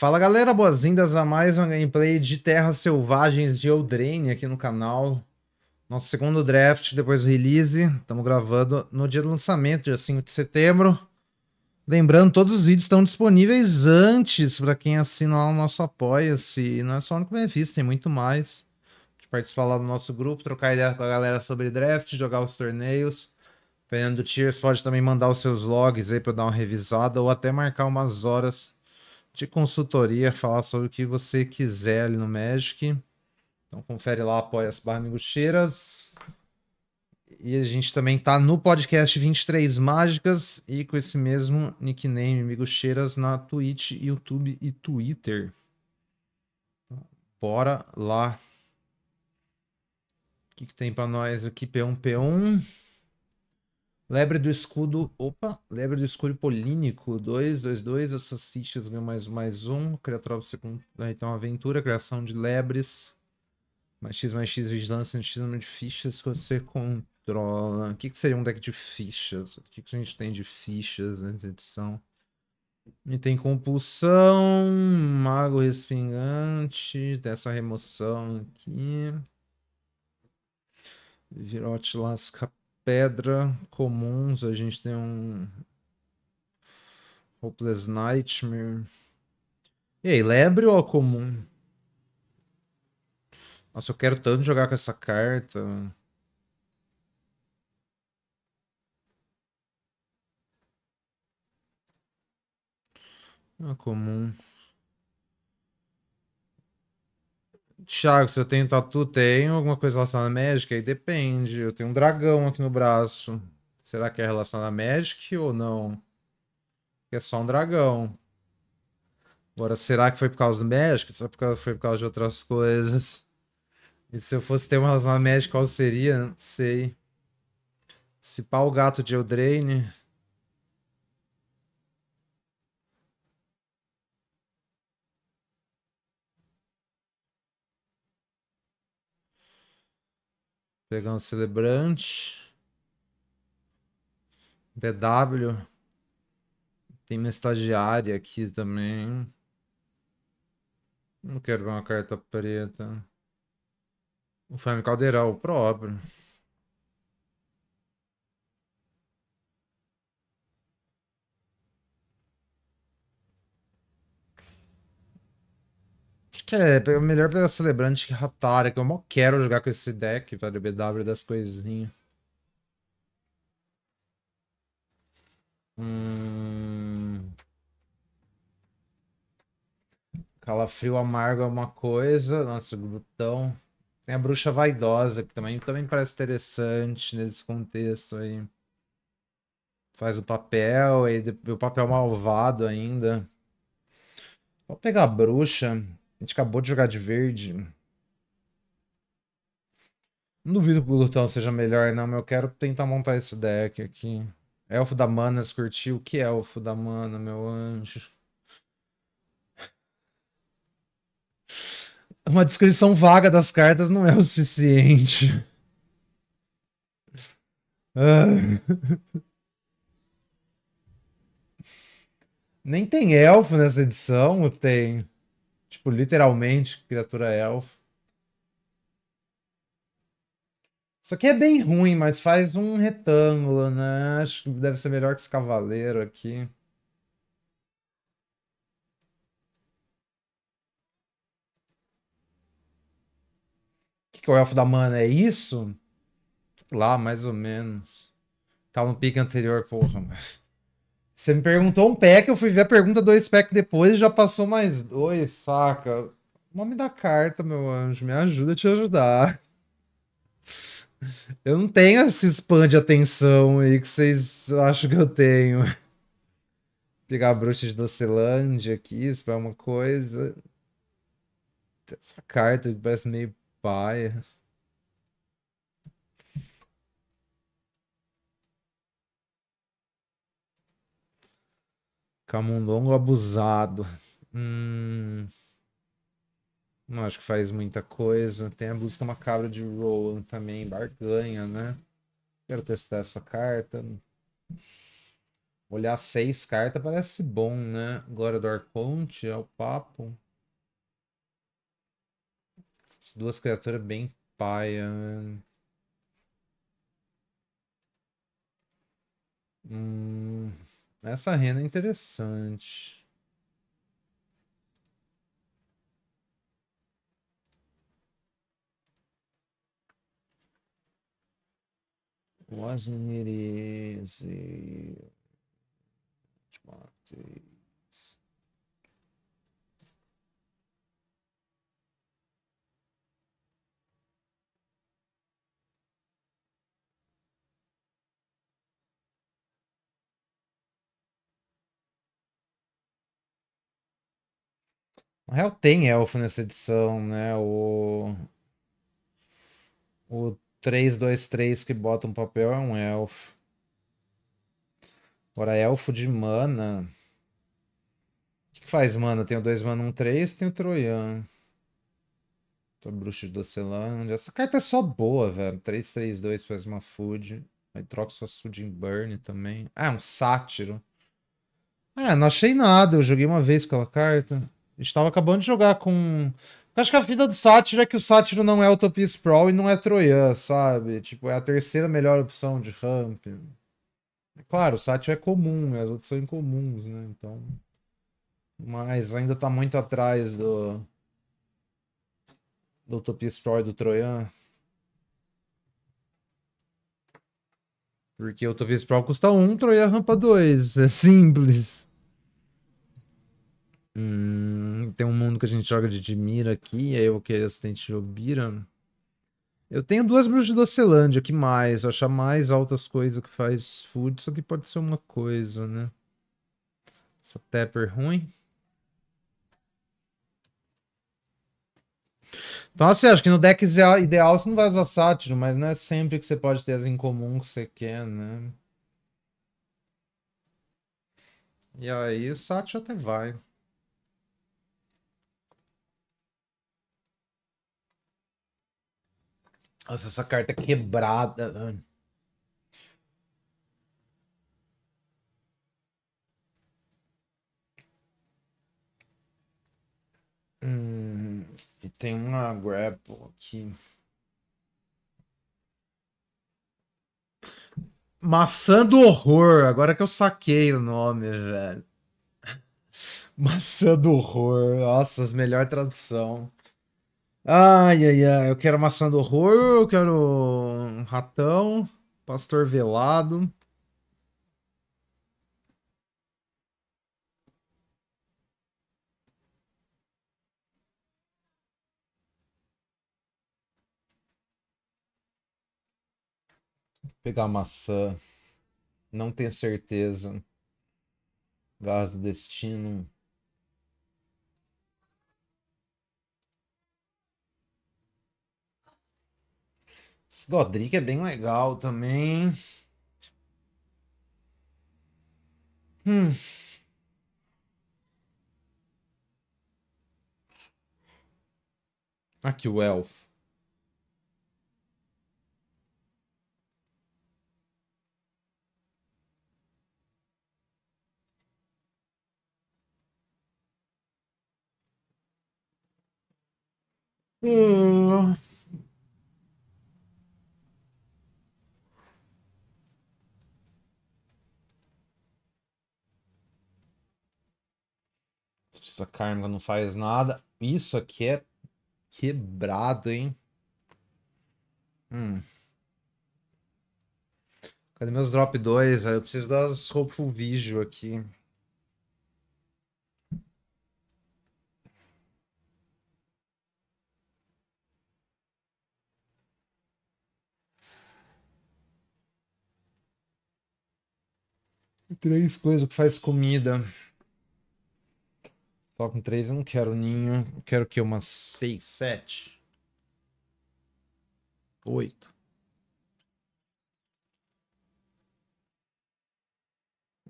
Fala galera, boas-vindas a mais uma gameplay de Terras Selvagens de Eldraine aqui no canal. Nosso segundo draft depois do release. Estamos gravando no dia do lançamento, dia 5 de setembro. Lembrando, todos os vídeos estão disponíveis antes para quem assina lá o nosso Apoia-se. E não é só no benefício, tem muito mais. De participar lá do nosso grupo, trocar ideia com a galera sobre draft, jogar os torneios. Dependendo do tier, você pode também mandar os seus logs aí para dar uma revisada ou até marcar umas horas de consultoria, falar sobre o que você quiser ali no Magic. Então confere lá, apoia as barra E a gente também tá no podcast 23 Mágicas e com esse mesmo nickname, Miguxeiras, na Twitch, YouTube e Twitter. Então, bora lá. O que, que tem para nós aqui? P1, P1. Lebre do escudo. Opa! Lebre do escudo polínico. 2, 2, 2. Essas fichas ganham mais, mais um. Criatura segundo. Né, então, aventura, criação de lebres. Mais X, mais X, vigilância, X número de fichas que você controla. O que, que seria um deck de fichas? O que, que a gente tem de fichas nessa edição? E tem compulsão, mago respingante, dessa remoção aqui. Virote lasca pedra comuns, a gente tem um Hopeless Nightmare. E aí, lebre é ou comum? Nossa, eu quero tanto jogar com essa carta. A é comum. Thiago, você tem tatu? tem alguma coisa relacionada à Magic? Aí depende. Eu tenho um dragão aqui no braço. Será que é relacionado à Magic ou não? É só um dragão. Agora, será que foi por causa do Magic? Será que foi por causa de outras coisas? E se eu fosse ter uma relação à Magic, qual seria? Não sei. Se pau gato de Eldraine. Pegar um celebrante. BW. Tem uma estagiária aqui também. Não quero ver uma carta preta. O Fábio Caldeirão, o próprio. Que é, é melhor pegar Celebrante que Ratara, que eu mal quero jogar com esse deck, velho, BW das coisinhas. Hum... Calafrio amargo é uma coisa. Nossa, glutão. Tem a bruxa vaidosa, que também, também parece interessante nesse contexto aí. Faz o papel, e o papel malvado ainda. Vou pegar a bruxa. A gente acabou de jogar de verde. Não duvido que o Glutão seja melhor, não, mas eu quero tentar montar esse deck aqui. Elfo da Mana, se curtiu? Que Elfo da Mana, meu anjo? Uma descrição vaga das cartas não é o suficiente. Nem tem elfo nessa edição, tem. Tipo, literalmente, criatura elfo. Isso aqui é bem ruim, mas faz um retângulo, né? Acho que deve ser melhor que esse cavaleiro aqui. O que, que é o elfo da mana? É isso? Lá, mais ou menos. Tava no pique anterior, porra, mas... Você me perguntou um pack, eu fui ver a pergunta dois pack depois já passou mais dois, saca? O nome da carta, meu anjo, me ajuda a te ajudar. Eu não tenho esse spam de atenção aí que vocês acham que eu tenho. pegar a bruxa de Docelândia aqui, spam é uma coisa. Essa carta parece meio paia. Camundongo abusado. Hum... Não acho que faz muita coisa. Tem a busca macabra de Rowan também, barganha, né? Quero testar essa carta. Olhar seis cartas parece bom, né? Glória do Arconte é o papo. As duas criaturas bem paia. Né? Hum... Essa renda é interessante. Wasn't it easy? Na real, tem elfo nessa edição, né? O. O 3-2-3 que bota um papel é um elfo. Agora, elfo de mana. O que, que faz mana? Tenho o 2 mana 1, 3, tenho o Troian. Tô bruxo de Docelândia. É? Essa carta é só boa, velho. 3-3-2 faz uma food. Aí troca sua food em Burn também. Ah, é um sátiro. Ah, não achei nada. Eu joguei uma vez com aquela carta estava acabando de jogar com. Acho que a vida do Sátiro é que o Sátiro não é Utopia Sprawl e não é Troian, sabe? Tipo, é a terceira melhor opção de ramp. Claro, o Sátiro é comum, né? as outras são incomuns, né? Então. Mas ainda tá muito atrás do. Do Utopia Sprawl e do Troian. Porque o Utopia Sprawl custa 1, um, Troian rampa 2. É simples. Hum, tem um mundo que a gente joga de Dimira aqui, aí eu queria é assistente de Obira. Eu tenho duas bruxas de Docelândia, que mais? Eu achar mais altas coisas que faz food, isso aqui pode ser uma coisa, né? Essa Tepper ruim. Então, assim, acho que no deck ideal você não vai usar sátiro, mas não é sempre que você pode ter as em comum que você quer, né? E aí o sátiro até vai. Nossa, essa carta quebrada. Hum, e tem uma grapple aqui. Maçã do horror. Agora que eu saquei o nome, velho. Maçã do horror. Nossa, melhor tradução. Ai, ai, ai. Eu quero maçã do horror, eu quero um ratão, pastor velado. pegar maçã. Não tenho certeza. Gás do destino. Godric é bem legal também. Hum. Aqui ah, o elfo. Hum. Nossa, karma não faz nada. Isso aqui é quebrado, hein? Hum. Cadê meus drop 2? Ah, eu preciso das Hopeful Visual aqui. Três coisas que faz comida. Só com três eu não quero ninho. quero que umas seis, sete. Oito.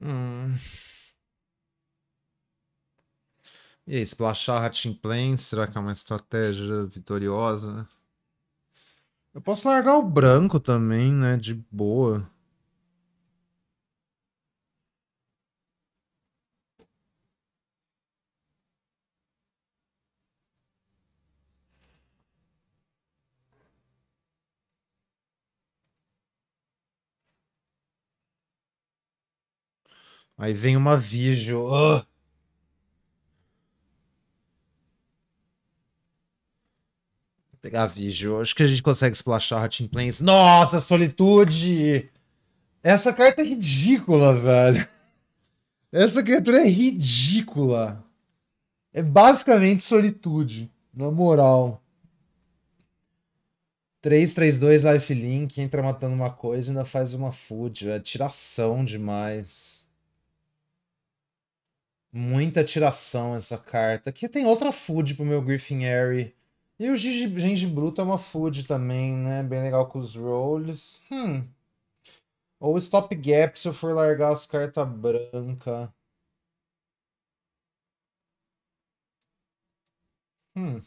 Hum. E aí, splashar Hatchimplane, será que é uma estratégia vitoriosa? Eu posso largar o branco também, né? De boa. Aí vem uma Vigil. Oh! Ah! Vou pegar a Vigil. Acho que a gente consegue splashar a Team Plains. Nossa, Solitude! Essa carta é ridícula, velho. Essa criatura é ridícula. É basicamente Solitude, na moral. 3-3-2 lifelink, entra matando uma coisa e ainda faz uma food. É tiração demais. Muita tiração essa carta. Aqui tem outra food pro meu griffin Airy. E o Genji Bruto é uma food também, né? Bem legal com os rolls. Hum. Ou Stop Gap se eu for largar as cartas brancas. Hum.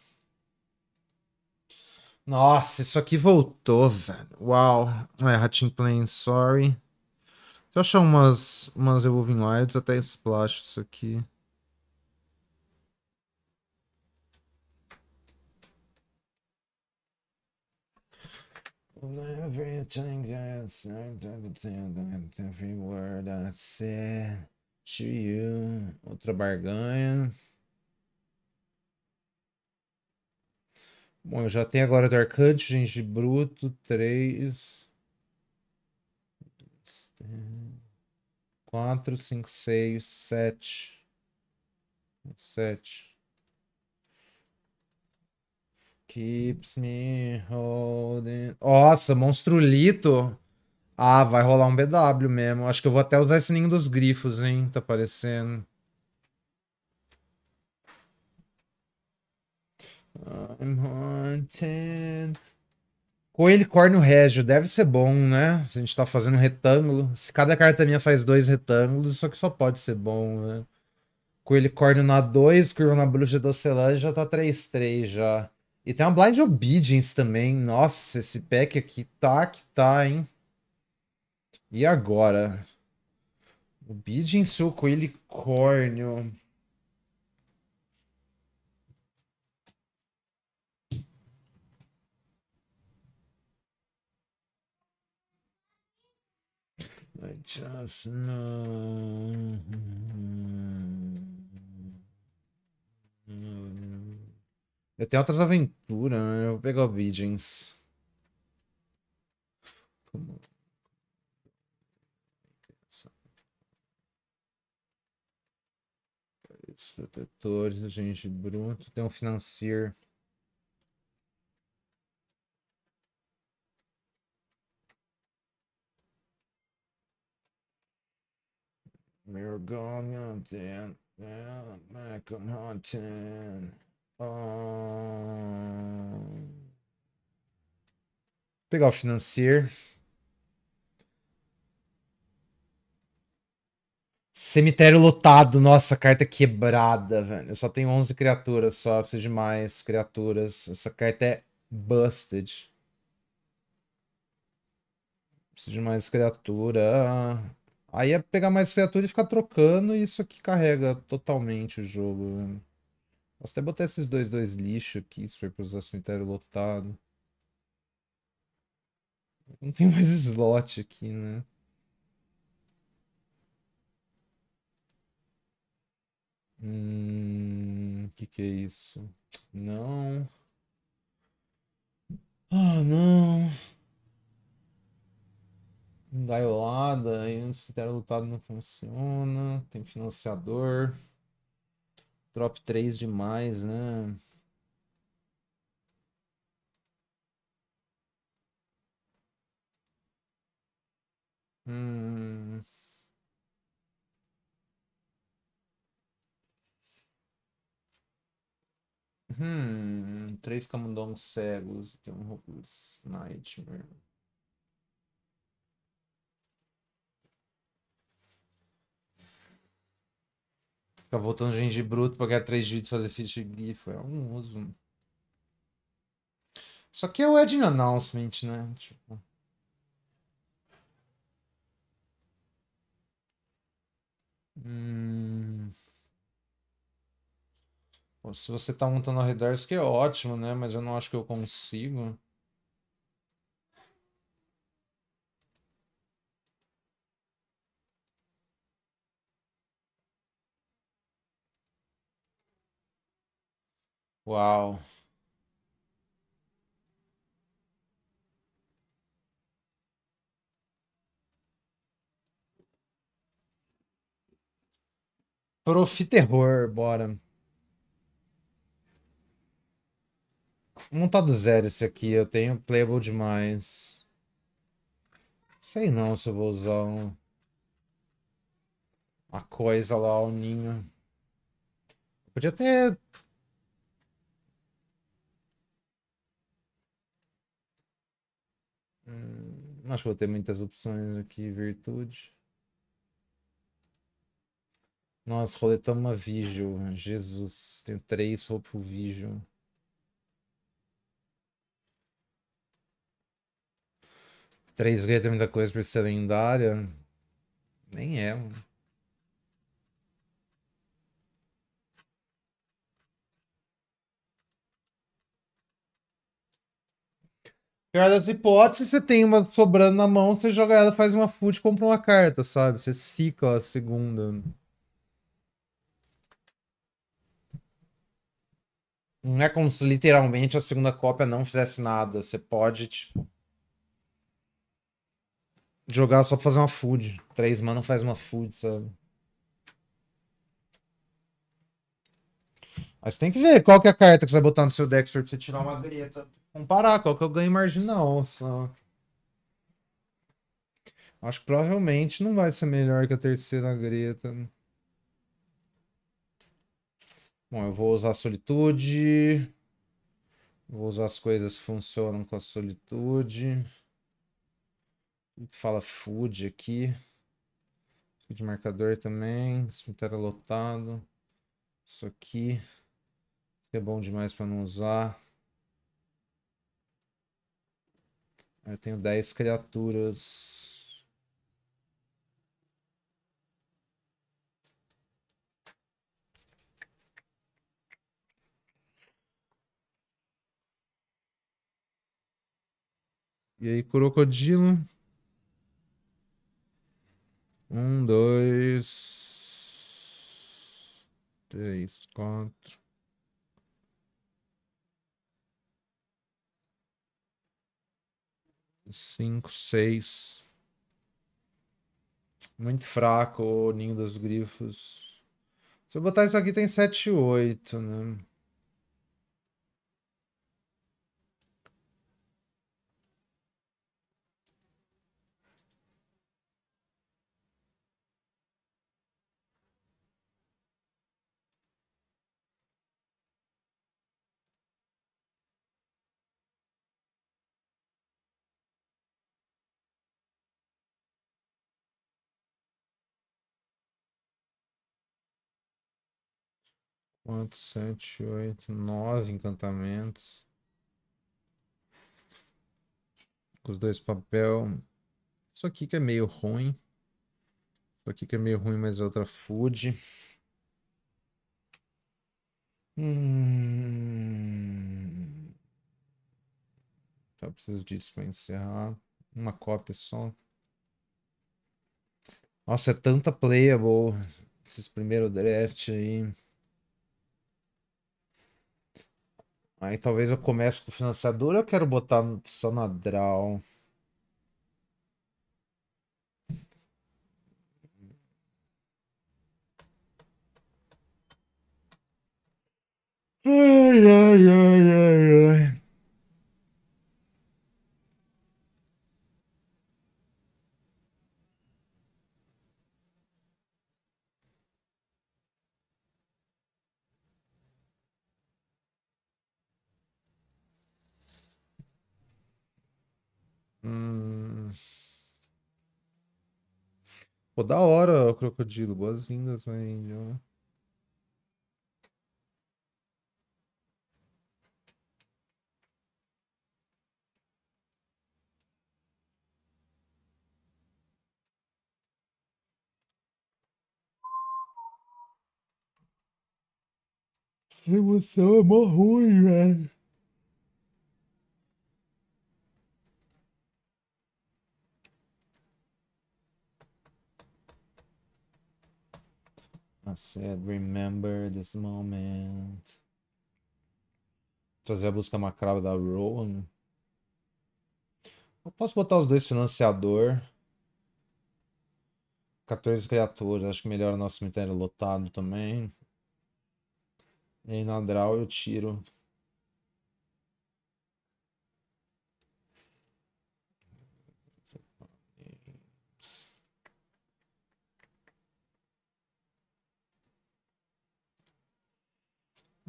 Nossa, isso aqui voltou, velho. Uau. É, Ratinho Plane, sorry. Deixa eu achar umas, umas Evolving Wilds, até Splash isso aqui. Everything I said, everything, every word I said to you. Outra barganha. Bom, eu já tenho agora Dark gente Genji Bruto, três Stand quatro, cinco, seis, sete, sete. Keeps me holding. Nossa, monstrulito. Ah, vai rolar um BW mesmo. Acho que eu vou até usar esse ninho dos grifos, hein? Tá aparecendo I'm haunted. O helicórnio régio deve ser bom, né? Se a gente tá fazendo um retângulo. Se cada carta minha faz dois retângulos, só que só pode ser bom, né? Com o na 2, curva na bruxa do Ocelândia já tá 3-3 já. E tem uma Blind Obedience também. Nossa, esse pack aqui tá que tá, hein? E agora? Obedience ou com helicórnio? I just know. Eu tenho outras aventuras, né? eu vou pegar Obedience. Como... Protetores, agente bruto, tem um financier. Mergulho dentro, Michael Hunting. Pegar o financeiro. Cemitério lotado, nossa, carta quebrada, velho. Eu só tenho 11 criaturas só, preciso de mais criaturas. Essa carta é busted. Preciso de mais criatura. Aí é pegar mais criatura e ficar trocando, e isso aqui carrega totalmente o jogo. Né? Posso até botar esses dois, dois lixo aqui, se for usar cemitério lotado. Não tem mais slot aqui, né? Hum, que que é isso? Não. Ah, não engaiolada, aí antes que era lutado não funciona, tem financiador, drop 3 demais, né? Hum... Hum, três camundongos cegos, tem um Rogue's Nightmare. Ficar botando gengibre bruto pra ganhar 3 e fazer feat grifo. É um uso. Isso aqui é o Edge Announcement, né? Tipo. Hum... se você tá montando ao redor, isso que é ótimo, né? Mas eu não acho que eu consigo. Uau. terror, bora. Montado do zero esse aqui, eu tenho playable demais. Sei não se eu vou usar um... uma coisa lá, um ninho. podia ter Hum, acho que vou ter muitas opções aqui, virtudes. Nossa, roletamos uma Vigil. Jesus, tenho três roupas Vigil. Três greta tem muita coisa pra ser lendária. Nem é, mano. Pior das hipóteses, você tem uma sobrando na mão, você joga ela, faz uma food, compra uma carta, sabe? Você cicla a segunda. Não é como se literalmente a segunda cópia não fizesse nada. Você pode, tipo. Jogar só pra fazer uma food. Três mana faz uma food, sabe? Mas tem que ver qual que é a carta que você vai botar no seu deck pra você tirar uma greta comparar qual que é o ganho marginal, só. Acho que provavelmente não vai ser melhor que a terceira greta. Bom, eu vou usar solitude. Vou usar as coisas que funcionam com a solitude. Fala food aqui. De marcador também. Cemitério lotado. Isso aqui. é bom demais para não usar. Eu tenho 10 criaturas. E aí, crocodilo. Um, dois, três, quatro. 5, 6. Muito fraco o ninho dos grifos. Se eu botar isso aqui, tem 7, 8, né? quatro, sete, oito, nove encantamentos. Os dois papel. Isso aqui que é meio ruim. Isso aqui que é meio ruim, mas é outra food. Hum... Só tá, preciso disso para encerrar. Uma cópia só. Nossa, é tanta playable esses primeiros draft aí. Aí talvez eu comece com o financiador, eu quero botar só na draw. Ai, ai, ai, ai, ai. Hum... Pô, da hora o crocodilo. Boas-vindas, Angel. Né, Essa emoção é mó ruim, velho. I said, remember this moment. Trazer a busca macrava da Rowan. Eu posso botar os dois financiador. 14 criaturas, acho que melhora nosso cemitério lotado também. E na draw eu tiro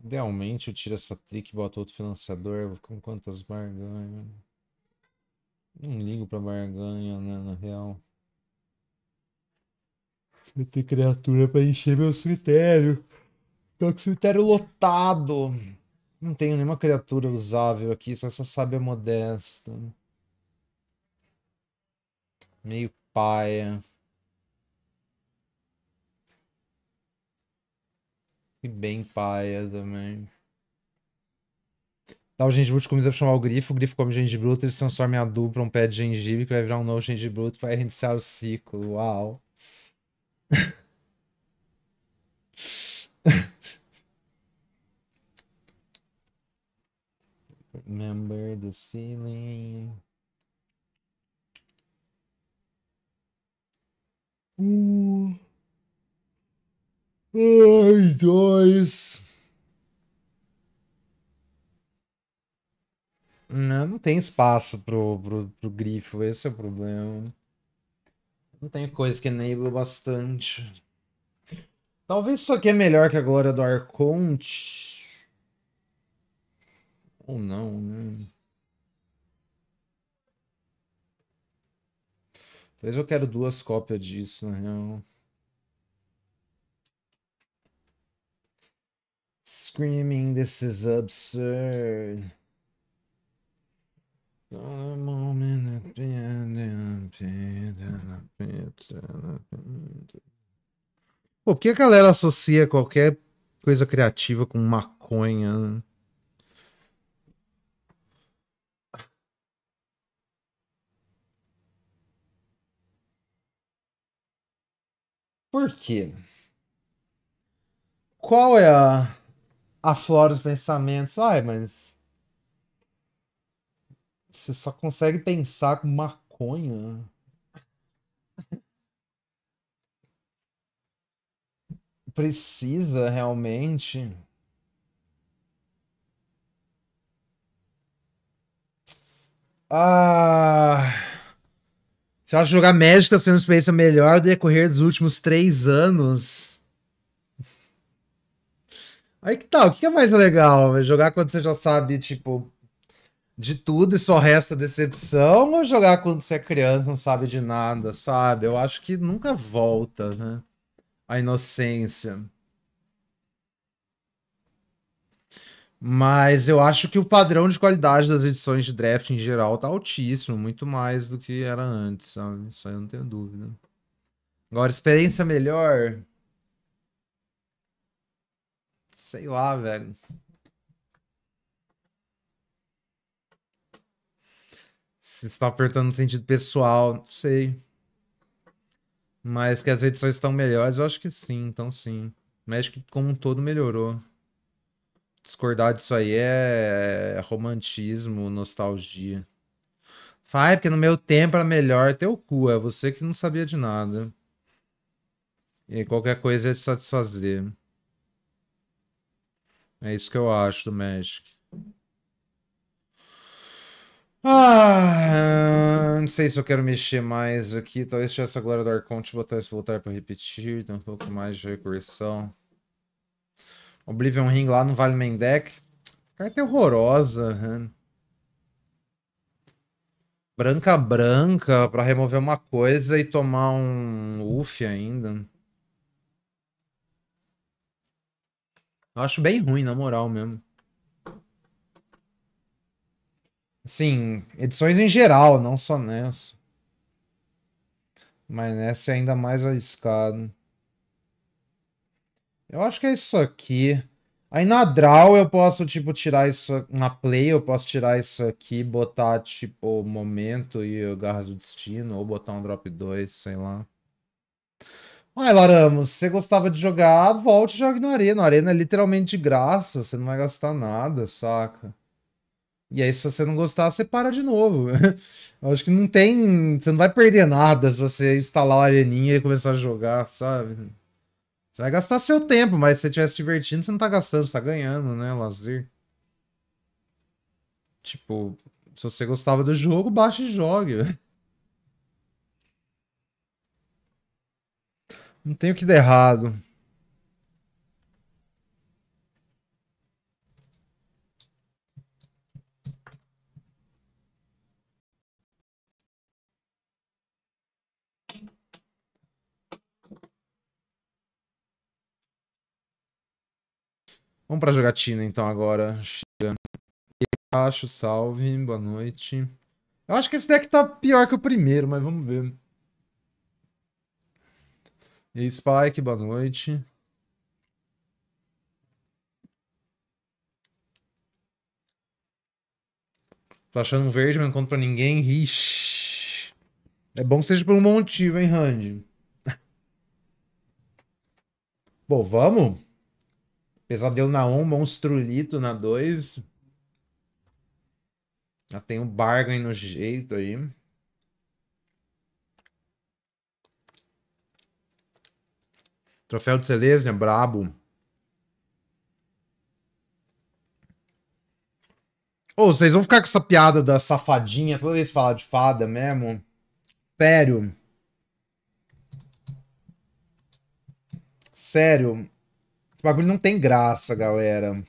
Idealmente eu tiro essa trick e boto outro financiador com quantas barganhas. Não ligo pra barganha, né, na real. Eu tenho criatura pra encher meu cemitério. Tô com cemitério lotado. Não tenho nenhuma criatura usável aqui, só essa sábia modesta. Meio paia. E bem paia também. Dá tá, o gengibre de comida pra chamar o grifo, o grifo come gengibre, ele se transforma em adubo um pé de gengibre que vai virar um novo gengibre que vai reiniciar o ciclo. Uau! Remember the feeling. Uh. Ai, dois. Não, não tem espaço pro, pro, pro grifo, esse é o problema. Não tem coisa que enable bastante. Talvez isso aqui é melhor que a glória do Arconte. Ou não, né? Talvez eu quero duas cópias disso, na real. screaming, This is absurd. Pô, por que a galera associa qualquer coisa criativa com maconha? Né? Por quê? Qual é a aflora os pensamentos. Ai, mas. Você só consegue pensar com maconha? Precisa realmente. Ah. Se eu que jogar Magic está sendo uma experiência melhor do decorrer dos últimos três anos. Aí que tal? Tá, o que é mais legal? Jogar quando você já sabe, tipo, de tudo e só resta decepção? Ou jogar quando você é criança não sabe de nada, sabe? Eu acho que nunca volta, né? A inocência. Mas eu acho que o padrão de qualidade das edições de draft em geral tá altíssimo, muito mais do que era antes, sabe? Isso aí eu não tenho dúvida. Agora, experiência melhor. Sei lá, velho. Se está apertando no sentido pessoal, não sei. Mas que as edições estão melhores, eu acho que sim, então sim. Mas que como um todo melhorou. Discordar disso aí é, é romantismo, nostalgia. Fai, porque no meu tempo era melhor. Teu cu, é você que não sabia de nada. E qualquer coisa ia te satisfazer. É isso que eu acho do Magic. Ah, não sei se eu quero mexer mais aqui. Talvez então, tivesse essa glória do Arconte botar esse voltar para repetir. Dá um pouco mais de regressão. Oblivion Ring lá não vale main deck. Essa carta é horrorosa. Hein? Né? Branca branca para remover uma coisa e tomar um uff ainda. Eu acho bem ruim, na moral mesmo. Sim, edições em geral, não só nessa. Mas nessa é ainda mais arriscado. Eu acho que é isso aqui. Aí na draw eu posso, tipo, tirar isso... Na play eu posso tirar isso aqui, botar, tipo, momento e o garras do destino, ou botar um drop 2, sei lá. Ai, Laramos, se você gostava de jogar, volte e jogue no Arena. A Arena é literalmente de graça, você não vai gastar nada, saca? E aí, se você não gostar, você para de novo. Eu acho que não tem. Você não vai perder nada se você instalar o areninha e começar a jogar, sabe? Você vai gastar seu tempo, mas se você estiver se divertindo, você não tá gastando, você tá ganhando, né? Lazer. Tipo, se você gostava do jogo, baixe e jogue. Não tem o que dar errado. Vamos pra jogatina então agora. Chega. Acho, salve, boa noite. Eu acho que esse deck tá pior que o primeiro, mas vamos ver. E Spike, boa noite. Tô achando um verde, mas não conto pra ninguém. Ixi. É bom que seja por um bom motivo, hein, Randy? Pô, vamos? Pesadelo na 1, um, Monstrulito na 2. Já tem um bargain no jeito aí. Troféu de Selesnya, brabo. Ô, oh, vocês vão ficar com essa piada da safadinha toda vez falar de fada mesmo? Sério? Sério? Esse bagulho não tem graça, galera.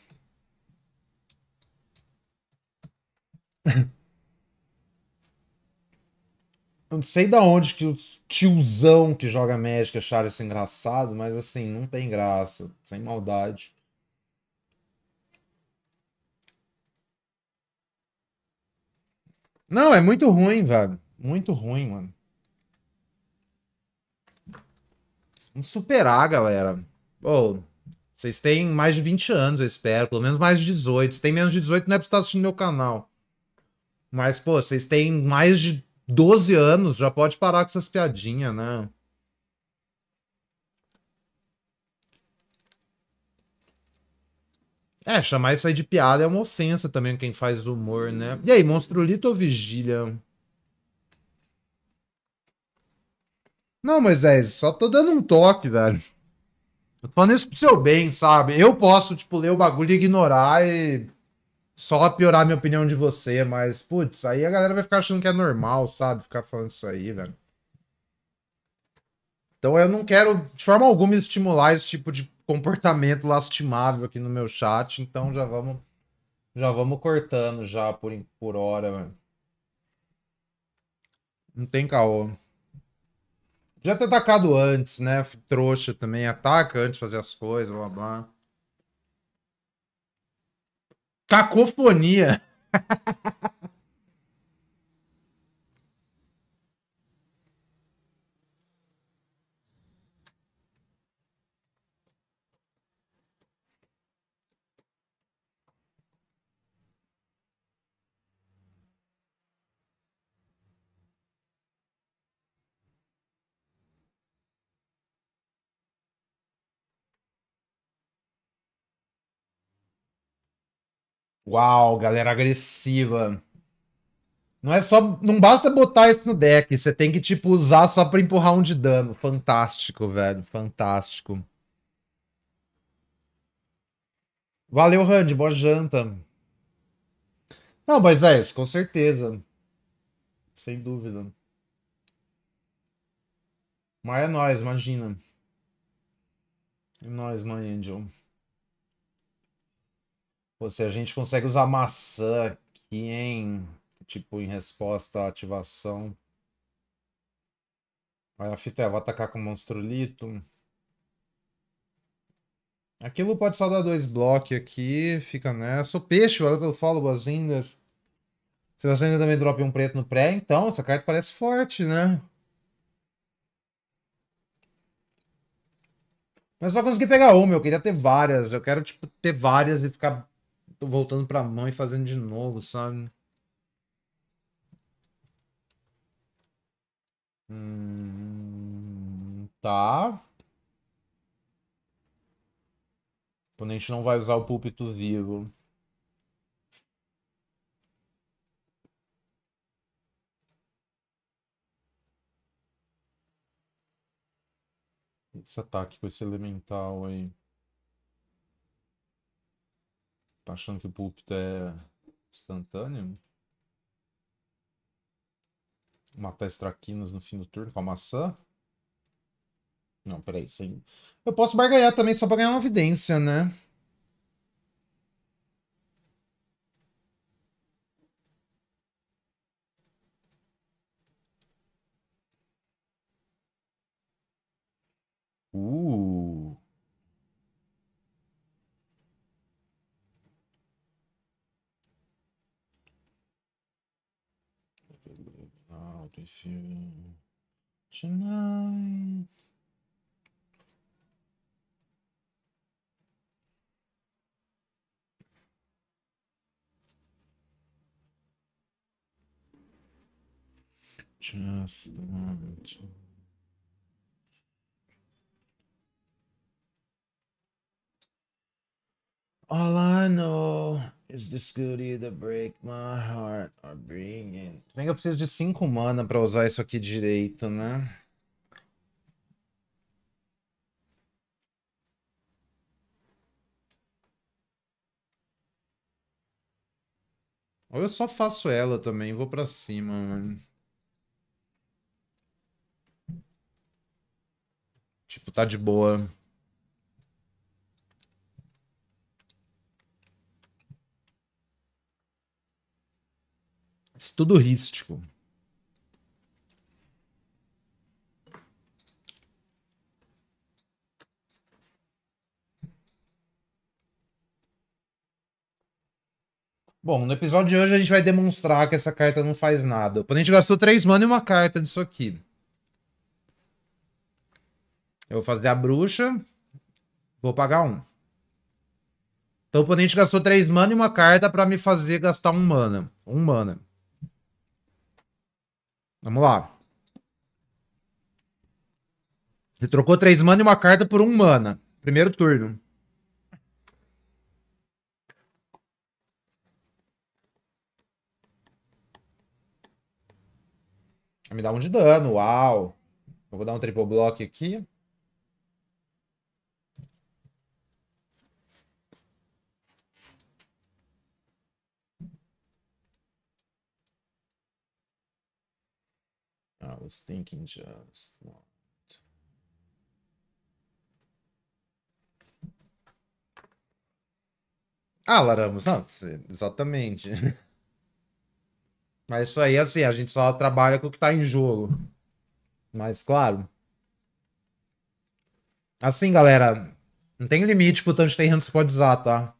não sei da onde que o tiozão que joga Magic acharam isso engraçado, mas assim, não tem graça, sem maldade. Não, é muito ruim, velho. Muito ruim, mano. Vamos superar, galera. Oh, vocês têm mais de 20 anos, eu espero. Pelo menos mais de 18. Se tem menos de 18, não é pra estar tá assistindo meu canal. Mas, pô, vocês têm mais de 12 anos, já pode parar com essas piadinhas, né? É, chamar isso aí de piada é uma ofensa também quem faz humor, né? E aí, monstrolito ou vigília? Não, Moisés, é, só tô dando um toque, velho. Eu tô falando isso pro seu bem, sabe? Eu posso, tipo, ler o bagulho e ignorar e só piorar a minha opinião de você, mas, putz, aí a galera vai ficar achando que é normal, sabe? Ficar falando isso aí, velho. Então eu não quero, de forma alguma, estimular esse tipo de comportamento lastimável aqui no meu chat, então já vamos já vamos cortando já por, por hora, velho. Não tem caô. Já ter atacado antes, né? Trouxa também, ataca antes de fazer as coisas, blá blá. Cacofonia. Uau, galera agressiva. Não é só. Não basta botar isso no deck. Você tem que, tipo, usar só pra empurrar um de dano. Fantástico, velho. Fantástico. Valeu, Rand, Boa janta. Não, mas é isso, com certeza. Sem dúvida. Mas é nóis, imagina. É nóis, mãe Angel se a gente consegue usar maçã aqui em, tipo, em resposta à ativação. vai a fita é, vou atacar com o monstrolito. Aquilo pode só dar dois blocos aqui, fica nessa. O peixe, valeu pelo follow, boas-vindas. Se você ainda também drop um preto no pré, então, essa carta parece forte, né? Mas só consegui pegar uma, eu queria ter várias. Eu quero, tipo, ter várias e ficar tô voltando pra mão e fazendo de novo, sabe? Hum, tá. O oponente não vai usar o púlpito vivo. Esse ataque com esse elemental aí. Tá achando que o púlpito é instantâneo? Matar estraquinas no fim do turno com a maçã? Não, peraí. Sem... Eu posso barganhar também só pra ganhar uma evidência, né? If you tonight. Just want to. All I know Is the scooty that break my heart are bringing. Bem, eu preciso de 5 mana pra usar isso aqui direito, né? Ou eu só faço ela também, vou pra cima, mano. Tipo, tá de boa. Estudo rístico. Bom, no episódio de hoje a gente vai demonstrar que essa carta não faz nada. O oponente gastou 3 mana e uma carta disso aqui. Eu vou fazer a bruxa. Vou pagar um. Então o oponente gastou 3 mana e uma carta para me fazer gastar um mana. Um mana. Vamos lá. Ele trocou três mana e uma carta por um mana. Primeiro turno. me dá um de dano, uau. Eu vou dar um triple block aqui. I was thinking just not. Ah, Laramos, não, exatamente. Mas isso aí, assim, a gente só trabalha com o que tá em jogo. Mas, claro. Assim, galera, não tem limite pro tanto de terreno que você pode usar, tá?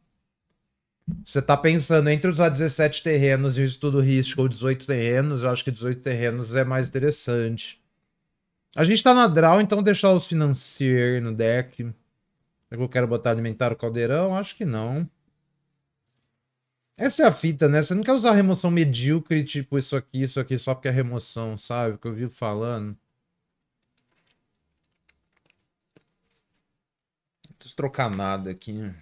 Você tá pensando entre usar 17 terrenos e o estudo risco ou 18 terrenos, eu acho que 18 terrenos é mais interessante. A gente está na draw, então deixar os financier no deck. É eu quero botar alimentar o caldeirão? Acho que não. Essa é a fita, né? Você não quer usar remoção medíocre, tipo isso aqui, isso aqui, só porque é remoção, sabe? Que eu vivo falando. Não preciso trocar nada aqui. Né?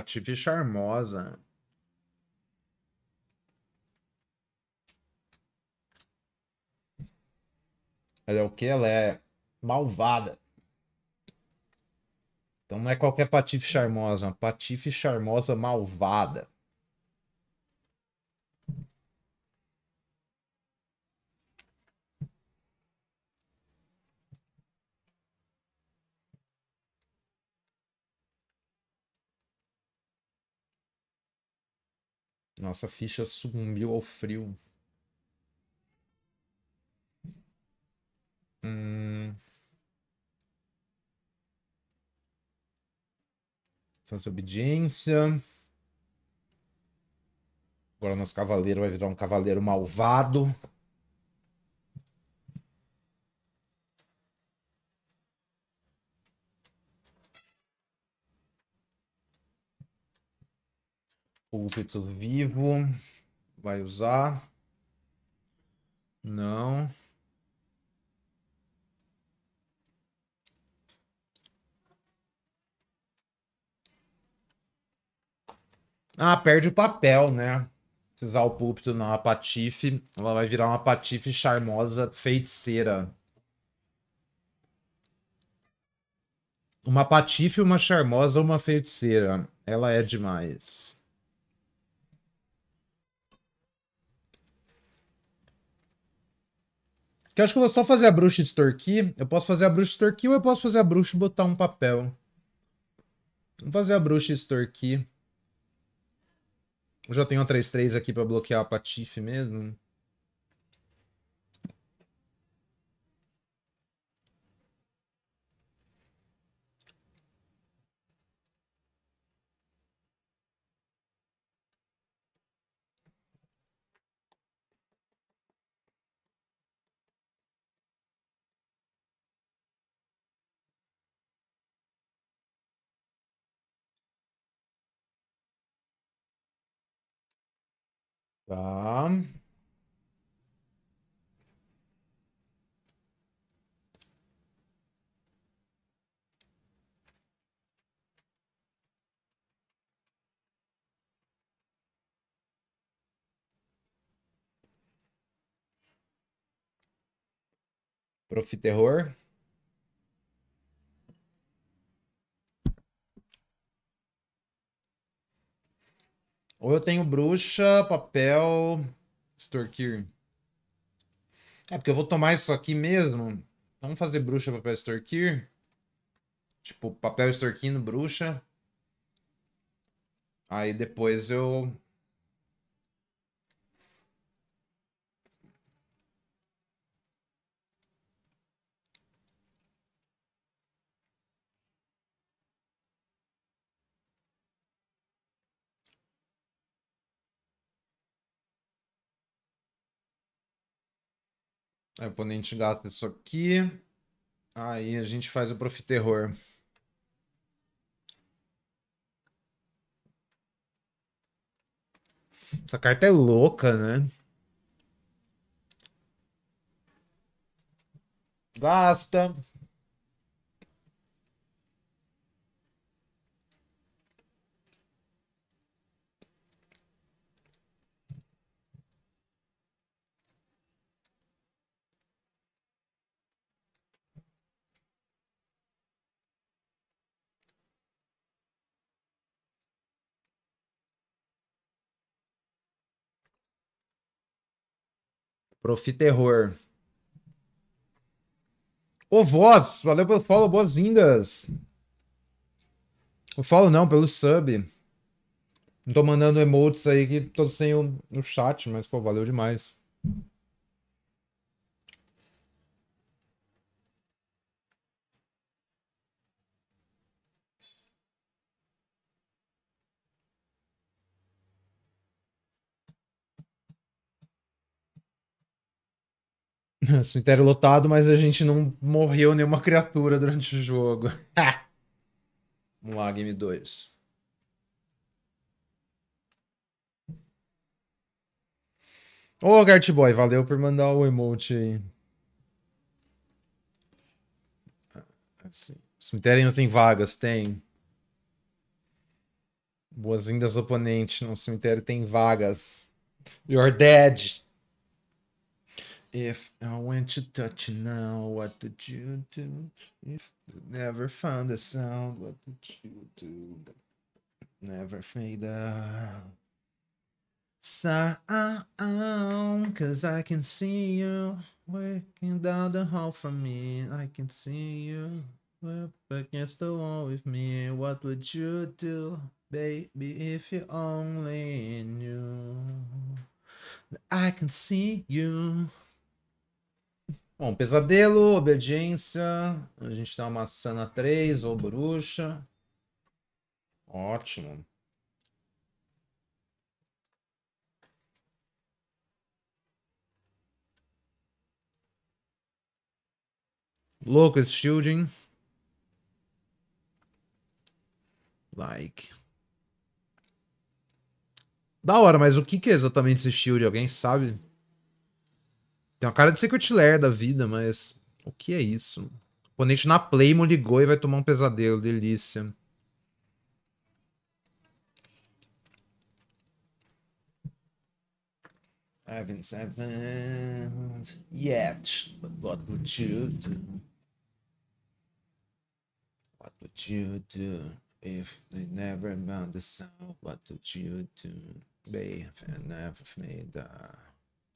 Patife charmosa. Ela é o que? Ela é malvada. Então não é qualquer patife charmosa, é uma patife charmosa malvada. Nossa ficha sumiu ao frio. Hum... Fazer obediência. Agora nosso cavaleiro vai virar um cavaleiro malvado. Púlpito vivo. Vai usar. Não. Ah, perde o papel, né? Se usar o púlpito na patife, ela vai virar uma patife charmosa feiticeira. Uma patife, uma charmosa, uma feiticeira. Ela é demais. Que eu acho que eu vou só fazer a bruxa extorquir. Eu posso fazer a bruxa extorquir ou eu posso fazer a bruxa e botar um papel. Vamos fazer a bruxa extorquir. Eu já tenho a 3-3 aqui pra bloquear a Patife mesmo. Tá. Prof. Terror. Ou eu tenho bruxa, papel, extorquir. É, porque eu vou tomar isso aqui mesmo. Vamos fazer bruxa, papel, extorquir. Tipo, papel extorquindo, bruxa. Aí depois eu Aí o oponente gasta isso aqui. Aí a gente faz o Prof Terror. Essa carta é louca, né? Gasta. Profiterror. Ô, Voz, valeu pelo follow, boas-vindas. Eu falo não, pelo sub. Não tô mandando emotes aí que todos sem o, o chat, mas, pô, valeu demais. Cemitério lotado, mas a gente não morreu nenhuma criatura durante o jogo. Vamos lá, game 2. Ô, Gart Boy, valeu por mandar o emote aí. Assim. Cemitério ainda tem vagas, tem. Boas-vindas, oponente. No cemitério tem vagas. You're dead. If I went to touch you now, what did you do? If you never found a sound, what did you do? Never fade out. Sound, cause I can see you walking down the hall from me. I can see you up against the wall with me. What would you do, baby, if you only knew? I can see you. Bom, pesadelo, obediência. A gente tem uma sana 3, ou bruxa. Ótimo. Louco esse shielding. Like. Da hora, mas o que, que é exatamente esse shield? Alguém sabe? Tem uma cara de Secret Lair da vida, mas o que é isso? O oponente na Playmo ligou e vai tomar um pesadelo, delícia. I haven't sevened yet, but what would you do? What would you do if they never found the sound? What would you do? They've never made a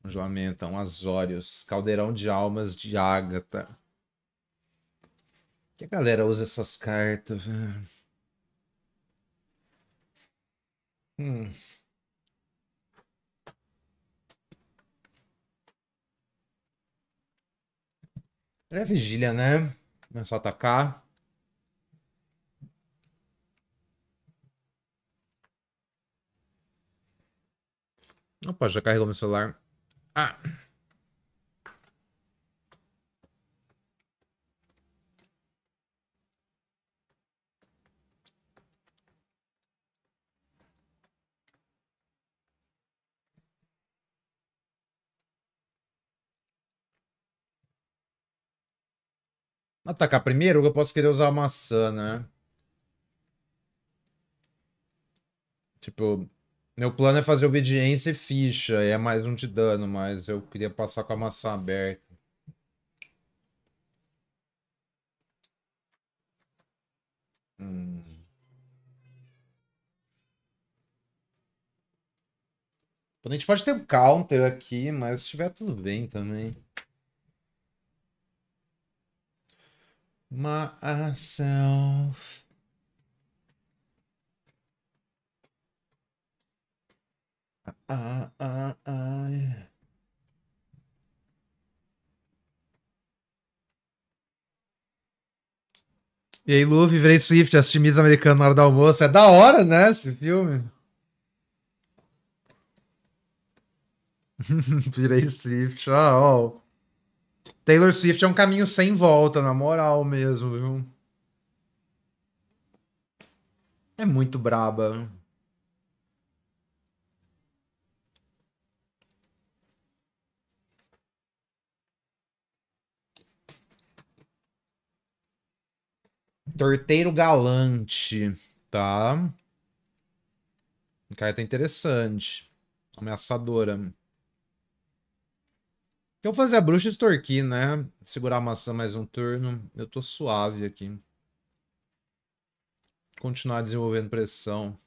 Joamento, é um Azórios, Caldeirão de Almas de Ágata. Que a galera usa essas cartas, velho. Hum. É vigília, né? Não é só atacar. Opa, já carregou meu celular. Ah. Atacar primeiro, eu posso querer usar a maçã, né? Tipo, meu plano é fazer obediência e ficha. E é mais um de dano, mas eu queria passar com a maçã aberta. Hum. A gente pode ter um counter aqui, mas se tiver tudo bem também. Myself. Ah, ah, ah. E aí, Luffy, virei Swift, assisti Miss Americano na hora do almoço. É da hora, né, esse filme? virei Swift, ah, ó. Taylor Swift é um caminho sem volta, na moral mesmo, viu? É muito braba. Torteiro galante, tá? Carta tá interessante. Ameaçadora. Eu então, vou fazer a bruxa extorquir, né? Segurar a maçã mais um turno. Eu tô suave aqui. Continuar desenvolvendo pressão.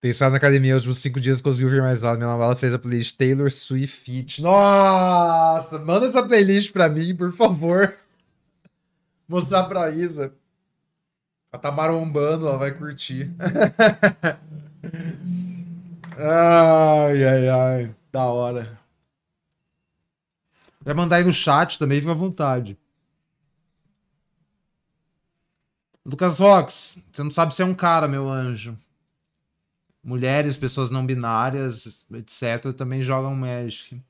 Tem saído na academia os últimos cinco dias conseguiu vir mais lá Minha namorada fez a playlist Taylor Swift Fit. Nossa! Manda essa playlist pra mim, por favor. Mostrar pra Isa. Ela tá marombando, ela vai curtir. ai, ai, ai. Da hora. Vai mandar aí no chat também, fica à vontade. Lucas Rox, você não sabe se é um cara, meu anjo mulheres, pessoas não binárias, etc., também jogam Magic.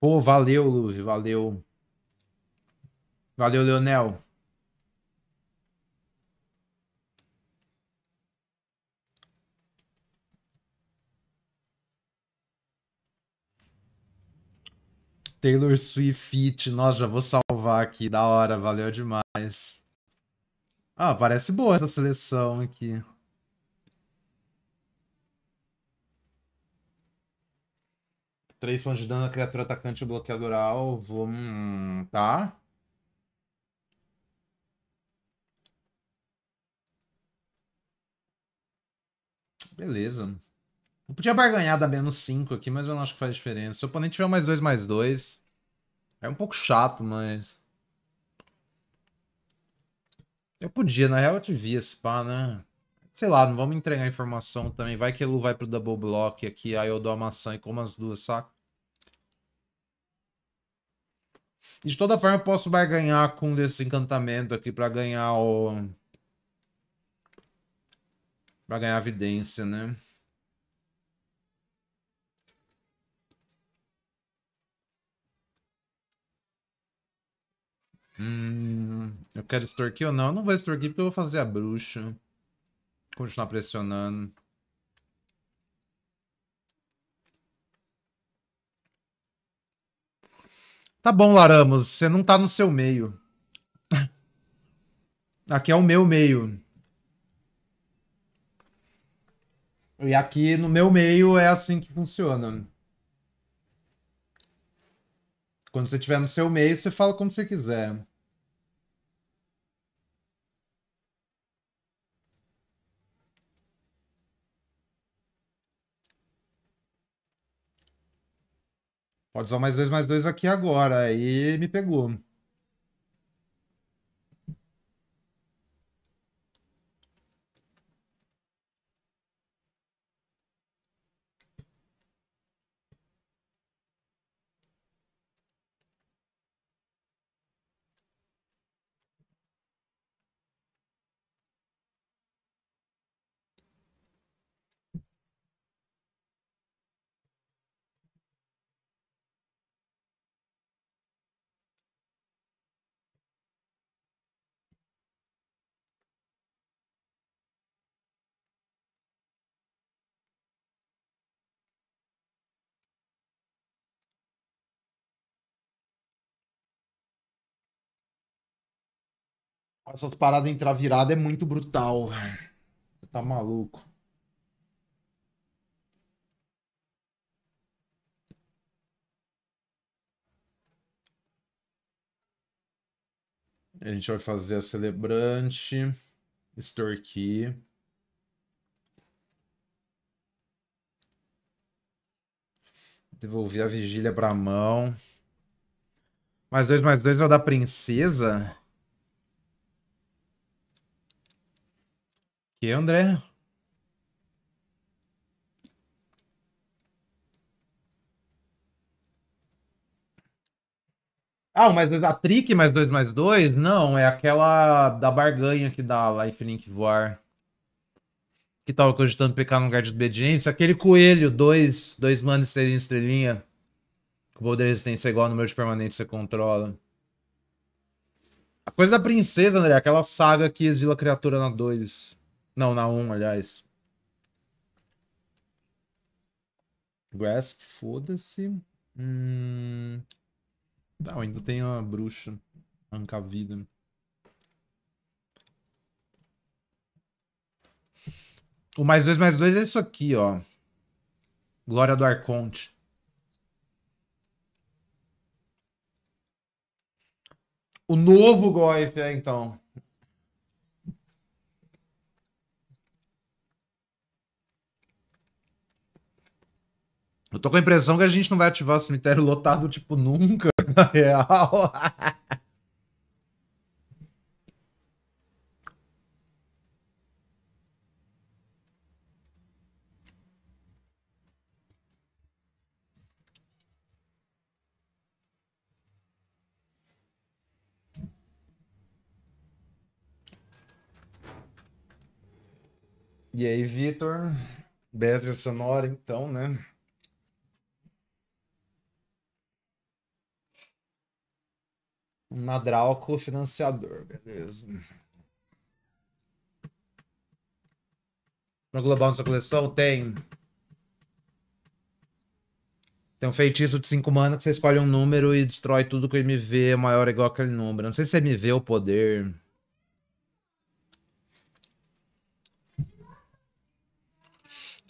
Pô, valeu, Luve, valeu. Valeu, Leonel. Taylor Swift Fit, nossa, já vou salvar aqui, da hora, valeu demais. Ah, parece boa essa seleção aqui. Três pontos de dano, criatura atacante, bloqueador alvo, hum, tá? Beleza. Eu podia barganhar da menos 5 aqui, mas eu não acho que faz diferença. Se o oponente tiver mais 2, mais 2. É um pouco chato, mas. Eu podia, na real eu te vi esse pá, né? Sei lá, não vamos entregar informação também. Vai que ele vai pro double block aqui, aí eu dou a maçã e como as duas, saca? de toda forma eu posso barganhar com desse encantamento aqui pra ganhar o. Pra ganhar a vidência, né? Hum, eu quero extorquir ou não? Eu não vou extorquir porque eu vou fazer a bruxa. Continuar pressionando. Tá bom, Laramos, você não tá no seu meio. aqui é o meu meio. E aqui no meu meio é assim que funciona. Quando você tiver no seu meio, você fala como você quiser. Pode usar mais dois, mais dois aqui agora. Aí me pegou. Essas paradas virada é muito brutal, velho. Você tá maluco. A gente vai fazer a celebrante. Extorquir. Devolver a vigília pra mão. Mais dois, mais dois vai dar princesa? Que André? Ah, o mais dois, a trick mais dois mais dois? Não, é aquela da barganha que dá Lifelink voar. Que tava cogitando pecar no lugar de obediência. Aquele coelho, dois, dois manos estrelinha estrelinha. Com poder de resistência igual ao número de permanente você controla. A coisa da princesa, André, é aquela saga que exila criatura na dois. Não, na 1, aliás. Grasp, foda-se. Hum... Tá, ainda tem a bruxa. Arrancar vida. O mais dois, mais dois é isso aqui, ó. Glória do Arconte. O novo Goif, é, então. Eu tô com a impressão que a gente não vai ativar o cemitério lotado, tipo, nunca, na real. E aí, Vitor? Beatriz Sonora, então, né? Um Nadralco financiador, beleza. Uhum. No global na sua coleção tem. Tem um feitiço de 5 mana que você escolhe um número e destrói tudo com MV é maior ou igual aquele número. Não sei se é MV ou poder.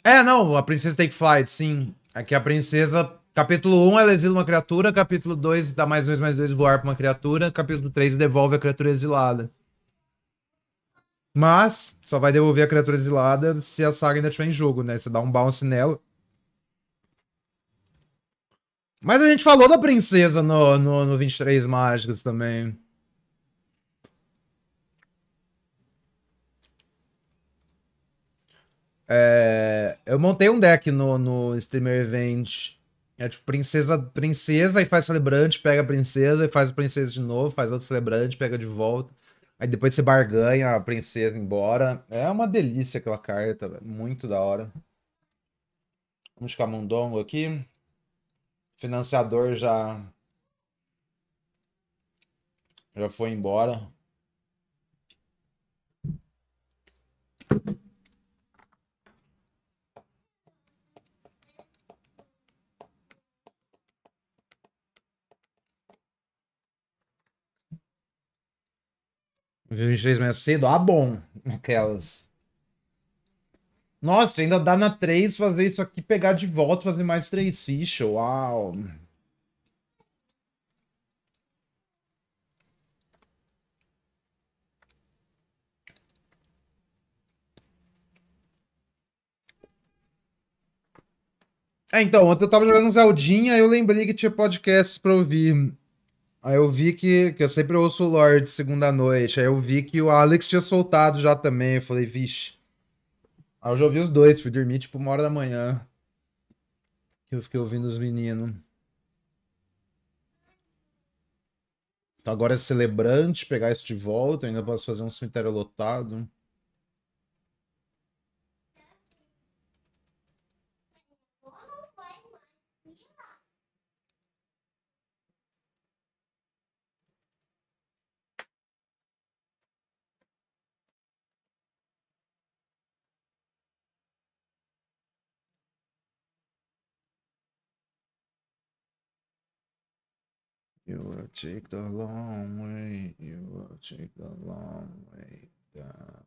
É, não, a princesa Take Flight, sim. Aqui é a princesa Capítulo 1, ela exila uma criatura. Capítulo 2, dá mais dois, mais dois, voar pra uma criatura. Capítulo 3, devolve a criatura exilada. Mas, só vai devolver a criatura exilada se a saga ainda estiver em jogo, né? Você dá um bounce nela. Mas a gente falou da princesa no, no, no 23 Mágicas também. É, eu montei um deck no, no Streamer Event é tipo, princesa, princesa e faz celebrante, pega a princesa e faz a princesa de novo, faz outro celebrante, pega de volta. Aí depois você barganha a princesa embora. É uma delícia aquela carta, velho. Muito da hora. Vamos ficar mundongo aqui. Financiador já. Já foi embora. 23 meses cedo? Ah, bom. Aquelas. Nossa, ainda dá na 3 fazer isso aqui, pegar de volta, fazer mais 3 fichas. Uau. É, então, ontem eu tava jogando Zeldinha Zeldinha eu lembrei que tinha podcasts pra ouvir. Aí eu vi que, que eu sempre ouço o Lorde segunda-noite. Aí eu vi que o Alex tinha soltado já também. Eu falei, vixe. Aí eu já ouvi os dois, fui dormir tipo uma hora da manhã. Que eu fiquei ouvindo os meninos. Então agora é celebrante, pegar isso de volta. Eu ainda posso fazer um cemitério lotado. You will take the long way, you will take the long way down.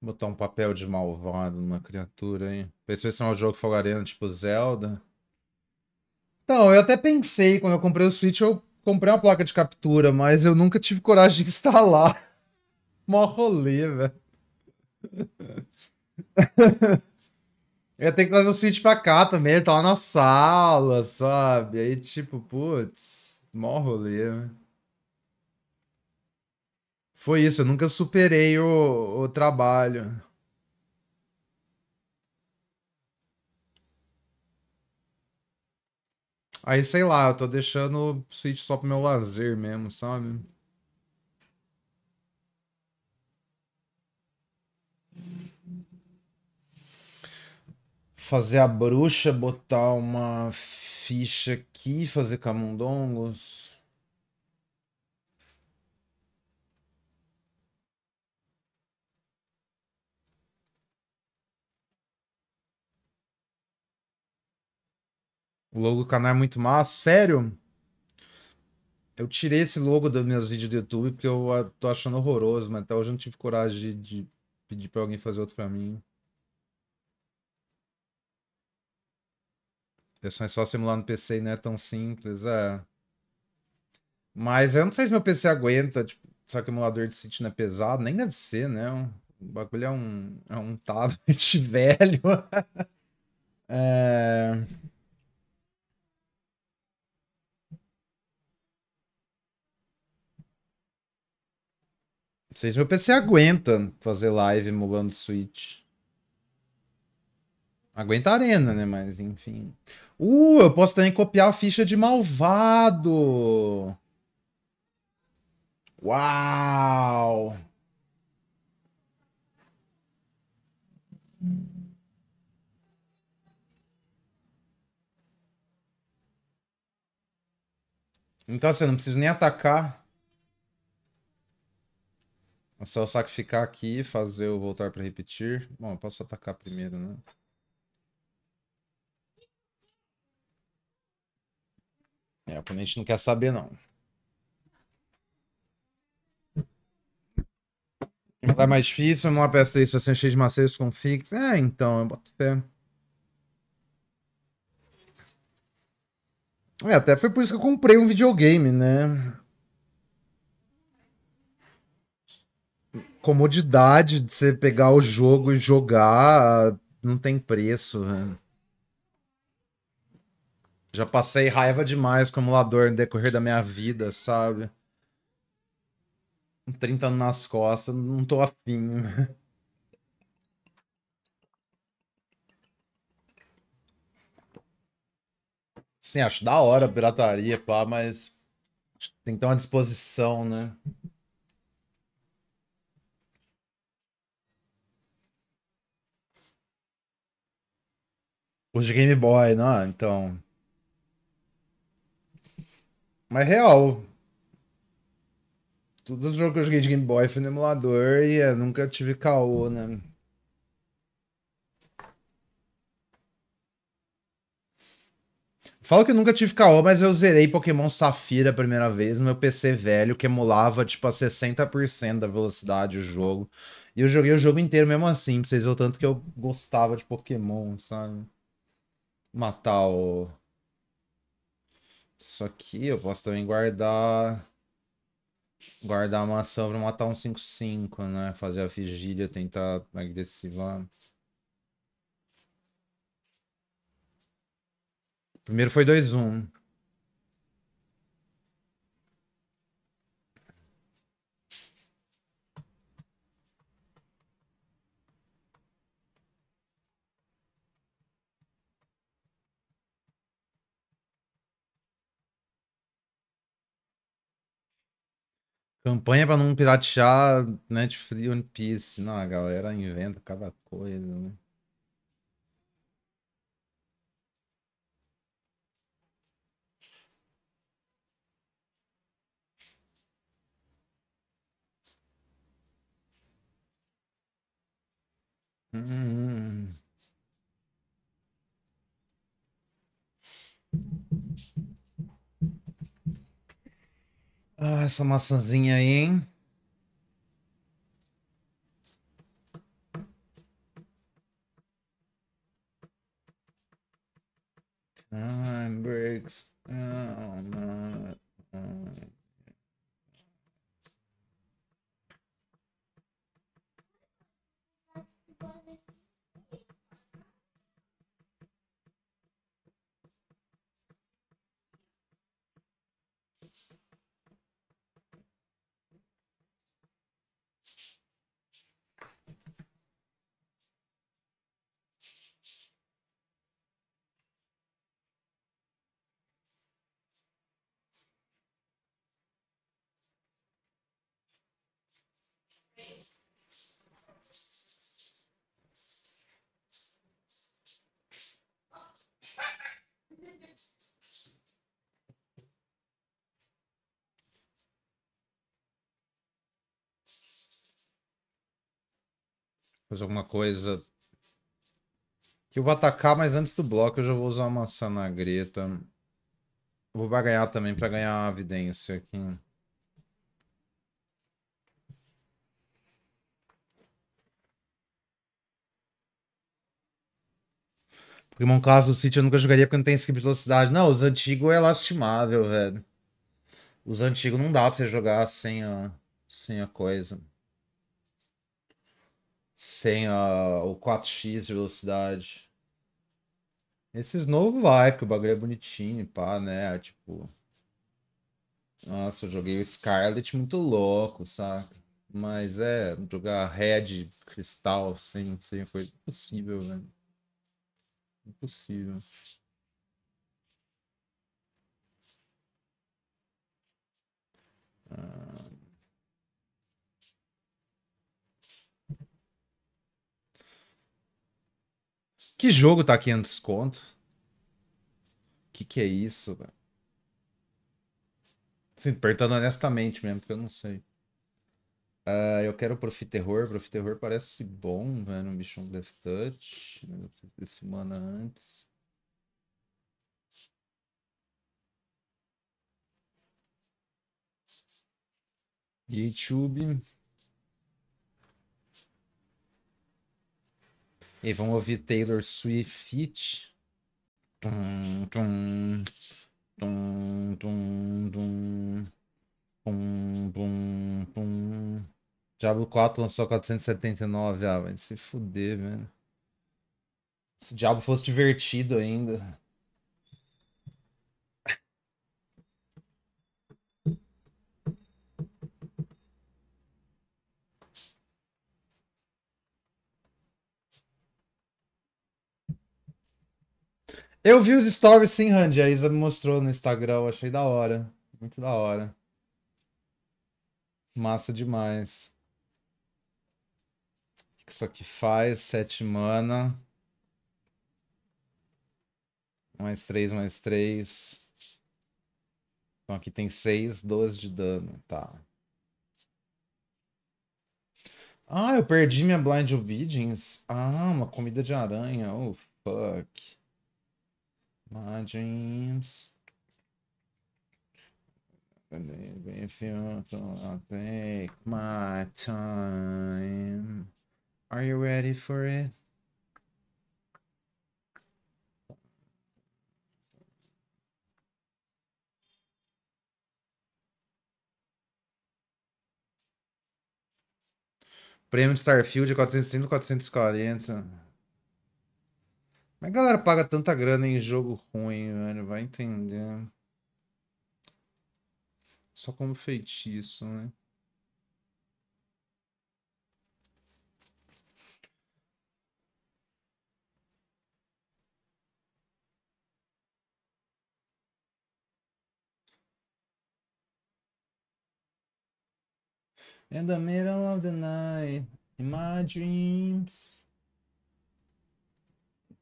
Botar um papel de malvado numa criatura, hein? Pensei se é um jogo fogareno tipo Zelda. Então, eu até pensei, quando eu comprei o Switch, eu comprei uma placa de captura, mas eu nunca tive coragem de instalar. Mó rolê, velho. Eu tenho que trazer o Switch pra cá também, ele tá lá na sala, sabe? Aí, tipo, putz, mó rolê, né? Foi isso, eu nunca superei o, o trabalho. Aí, sei lá, eu tô deixando o Switch só pro meu lazer mesmo, sabe? fazer a bruxa, botar uma ficha aqui, fazer camundongos. O logo do canal é muito massa. Sério? Eu tirei esse logo dos meus vídeos do YouTube porque eu tô achando horroroso, mas até hoje eu não tive coragem de, de pedir pra alguém fazer outro pra mim. Deixar só simular no PC não é tão simples, é. Mas eu não sei se meu PC aguenta, tipo, só que o emulador de City não é pesado, nem deve ser, né? O bagulho é um, é um tablet velho. é... Não sei se meu PC aguenta fazer live emulando Switch. Aguenta a arena, né? Mas enfim. Uh, eu posso também copiar a ficha de malvado. Uau! Então assim, eu não preciso nem atacar. É só sacrificar aqui e fazer o voltar para repetir. Bom, eu posso atacar primeiro, né? É, o oponente não quer saber, não. Tá mais difícil, uma PS3 se ser encher de macetes com fix. É, então, eu boto fé. É, até foi por isso que eu comprei um videogame, né? Comodidade de você pegar o jogo e jogar não tem preço, né? Já passei raiva demais com o emulador no decorrer da minha vida, sabe? Um 30 nas costas, não tô afim. Sim, acho da hora a pirataria, pá, mas tem que ter uma disposição, né? Os é Game Boy, não? É? Então. Mas real. Todos os jogos que eu joguei de Game Boy foi no emulador e é, nunca tive caô, né? Falo que eu nunca tive caô, mas eu zerei Pokémon Safira a primeira vez no meu PC velho, que emulava, tipo, a 60% da velocidade o jogo. E eu joguei o jogo inteiro mesmo assim, pra vocês verem o tanto que eu gostava de Pokémon, sabe? Matar o... Isso aqui eu posso também guardar. Guardar a maçã pra matar um 5-5, né? Fazer a vigília, tentar agressivar. Primeiro foi 2-1. Campanha pra não piratear Netflix né, One Piece. Não, a galera inventa cada coisa, né? Hum. Ah, essa maçãzinha aí, hein? Fazer alguma coisa. Eu vou atacar, mas antes do bloco eu já vou usar uma sanagreta. vou baganhar também para ganhar a evidência aqui. Pokémon clássico do City eu nunca jogaria porque não tem skip de velocidade. Não, os antigos é lastimável, velho. Os antigos não dá pra você jogar sem a, sem a coisa sem a, o 4x de velocidade. Esses novos vai, porque o bagulho é bonitinho, pá, né? Tipo. Nossa, eu joguei o Scarlet muito louco, saca? Mas é, jogar Red, Cristal, sem, sem coisa. Impossível, velho. Impossível. Ah. Que jogo tá 500 conto? Que que é isso, velho? Sim, perguntando honestamente mesmo, porque eu não sei. Uh, eu quero Profi Terror. Profi Terror parece bom, velho. Um bichão Death Touch. Eu preciso de semana antes. YouTube. E vamos ouvir Taylor Swift. Diablo 4 lançou 479. Ah, vai se fuder, velho. Se o diabo fosse divertido ainda. Eu vi os stories sim, Randy. A Isa me mostrou no Instagram. Achei da hora. Muito da hora. Massa demais. O que isso aqui faz? Sete mana. Mais três, mais três. Então aqui tem seis, doze de dano. Tá. Ah, eu perdi minha Blind Obedience. Ah, uma comida de aranha. Oh, fuck. my dreams. But if you don't, take my time. Are you ready for it? Prêmio de Starfield 430, 440. Mas a galera paga tanta grana em jogo ruim, velho. Vai entender. Só como feitiço, né? In the middle of the night, in my dreams.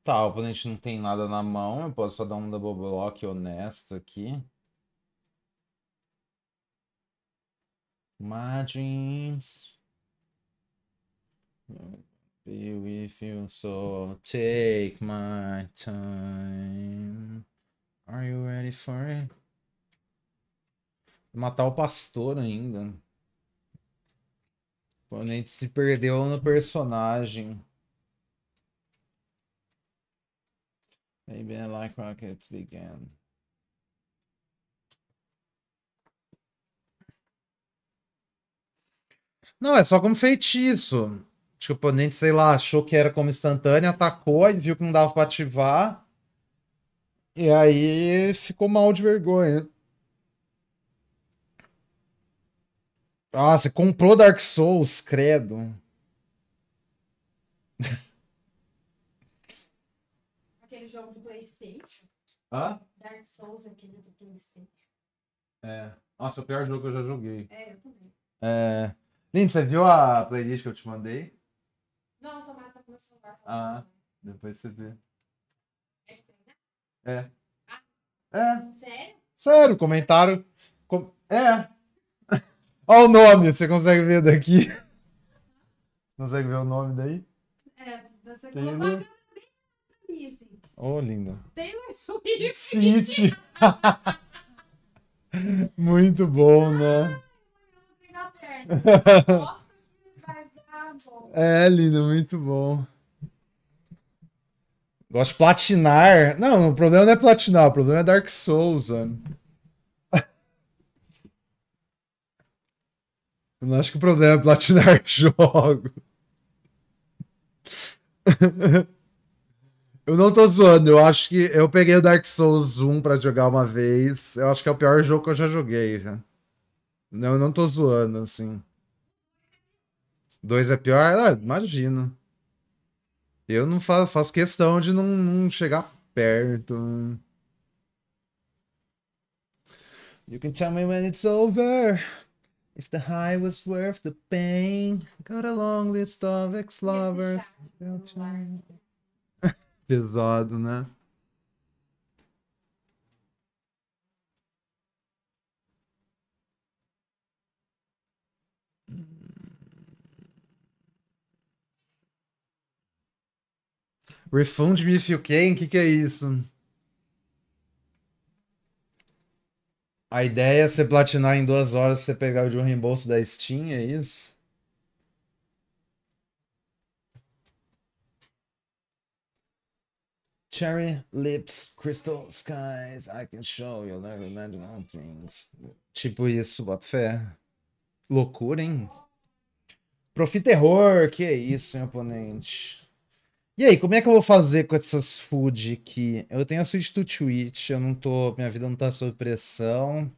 Tá, o oponente não tem nada na mão, eu posso só dar um double block honesto aqui. Margins. Be with you, so take my time. Are you ready for it? Matar o pastor ainda. O oponente se perdeu no personagem. Maybe I like rockets again. Não, é só como feitiço. Acho tipo, que o oponente, sei lá, achou que era como instantânea, atacou, aí viu que não dava pra ativar. E aí ficou mal de vergonha. Ah, você comprou Dark Souls, credo. Hã? Dark Souls, aquele do PlayStation. É. Nossa, o pior jogo que eu já joguei. É, eu também. É... Lindo, você viu a playlist que eu te mandei? Não, Tomás tá com meu celular. Ah, depois você vê. É de treinar? É. Ah. É. Sério? Sério, comentário, Com... É. Olha o nome, você consegue ver daqui. Consegue ver o nome daí? É, você colocou Oh, linda. Taylor Swift. Muito bom, né? é, lindo, muito bom. Gosto de platinar. Não, o problema não é platinar, o problema é Dark Souls, mano. Eu não acho que o problema é platinar jogo. Eu não tô zoando, eu acho que eu peguei o Dark Souls 1 pra jogar uma vez. Eu acho que é o pior jogo que eu já joguei. Né? Não, eu não tô zoando, assim. Dois é pior? Ah, imagino. Eu não fa faço questão de não, não chegar perto. You can tell me when it's over. If the high was worth the pain. Got a long list of ex-lovers. Pesado, né? Refund me if you can, o que, que é isso? A ideia é você platinar em duas horas pra você pegar o de um reembolso da Steam, é isso? Cherry Lips, Crystal Skies, I Can Show You, Never Imagine Things. Tipo isso, bota fé. Loucura, hein? Profi que é isso, hein, oponente? E aí, como é que eu vou fazer com essas food aqui? Eu tenho a switch to Twitch, eu não tô. Minha vida não tá sob pressão.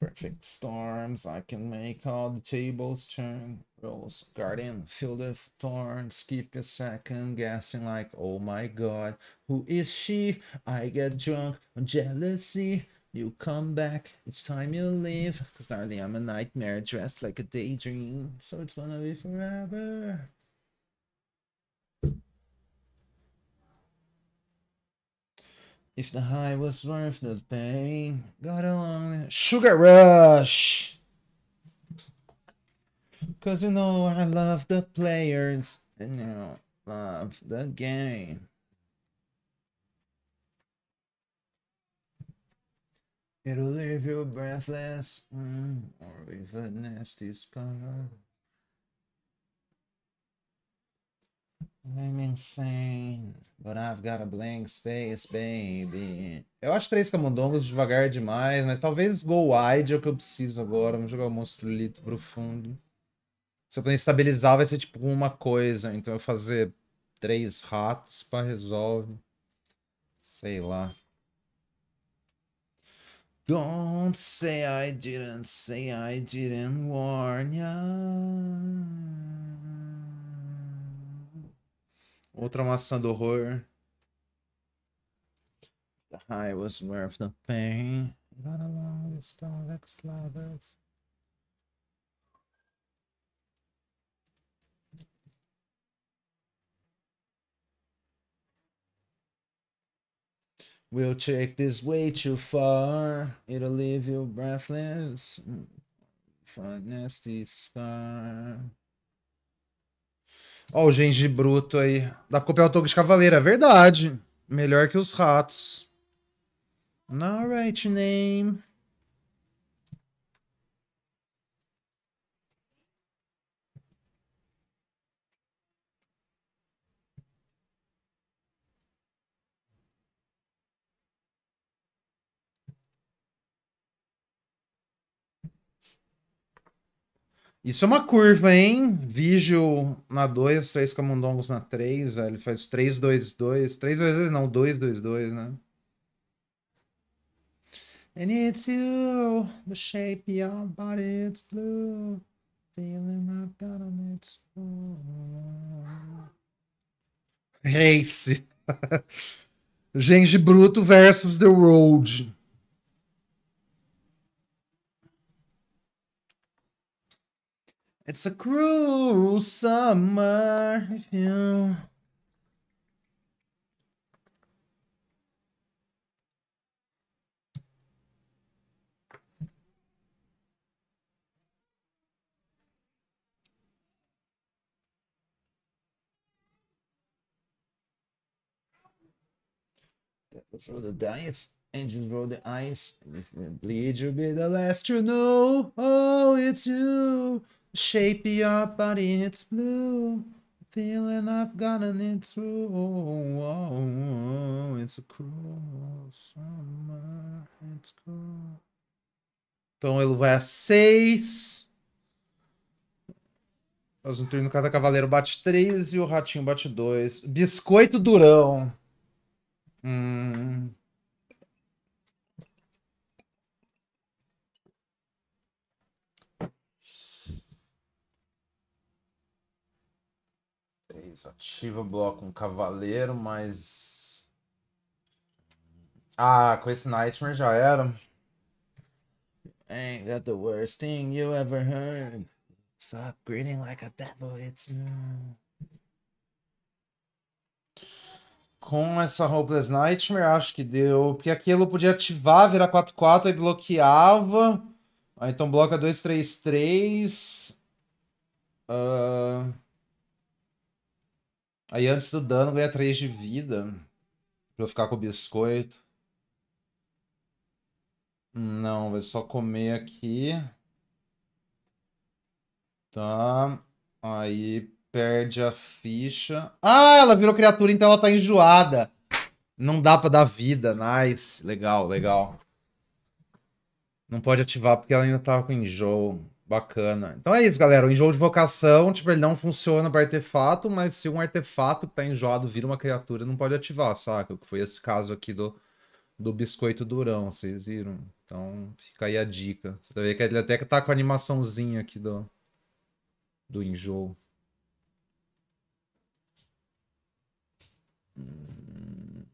Perfect storms, I can make all the tables turn. Rose garden, field of thorns, keep a second guessing like, oh my god, who is she? I get drunk on jealousy. You come back it's time you leave. Cause darling, I'm a nightmare dressed like a daydream. So it's gonna be forever. If the high was worth the pain, got along. Sugar Rush! Cause you know I love the players and you love the game. It'll leave you breathless mm, or with a nasty scar. I'm insane, but I've got a blank space, baby. Eu acho três camundongos devagar demais, mas talvez go wide é o que eu preciso agora. Vamos jogar o monstrulito pro fundo. Se eu puder estabilizar, vai ser tipo uma coisa. Então eu fazer três ratos pra resolve. Sei lá. Don't say I didn't, say I didn't warn you. Outra maçã do horror. The high was worth the pain. Not along with Starlex lovers. We'll take this way too far. It'll leave you breathless. Mm. For a nasty scar. Ó, o genji bruto aí. Dá pra copiar o Togo de Cavaleiro, é verdade. Melhor que os ratos. Alright, name. Isso é uma curva, hein? Vigil na 2, 3 camundongos na 3, ele faz 3, 2, 2. 3, 2, 2, não, 2, 2, 2, né? And it's you, the shape of your body, is blue. Feeling I've got on its Race. Gente Bruto versus The Road. It's a cruel summer if you. Through the dice, angels roll the ice. and if you bleed, you'll be the last to know. Oh, it's you. Shape your body, it's blue. Feeling I've gotten it through. Oh, it's a cruel summer. It's Então ele vai a 6. Faz no turno cada cavaleiro bate 3 e o ratinho bate 2. Biscoito durão. Hum. Isso, ativa o bloco um cavaleiro, mas. Ah, com esse Nightmare já era. Ain't that the worst thing you ever heard? Stop greeting like a devil, it's. Com essa Hopeless Nightmare, acho que deu. Porque aquilo podia ativar, virar 4-4, aí bloqueava. Aí ah, então bloca 2-3-3. Uh... Aí antes do dano ganha 3 de vida. Pra eu ficar com o biscoito. Não, vai só comer aqui. Tá. Aí perde a ficha. Ah, ela virou criatura, então ela tá enjoada. Não dá pra dar vida. Nice. Legal, legal. Não pode ativar porque ela ainda tava com enjoo. Bacana. Então é isso, galera. O enjoo de vocação, tipo, ele não funciona para artefato, mas se um artefato que tá enjoado vira uma criatura, não pode ativar, saca? O que foi esse caso aqui do, do biscoito durão, vocês viram? Então fica aí a dica. Você vai ver que ele até que tá com a animaçãozinha aqui do, do enjoo. Hum.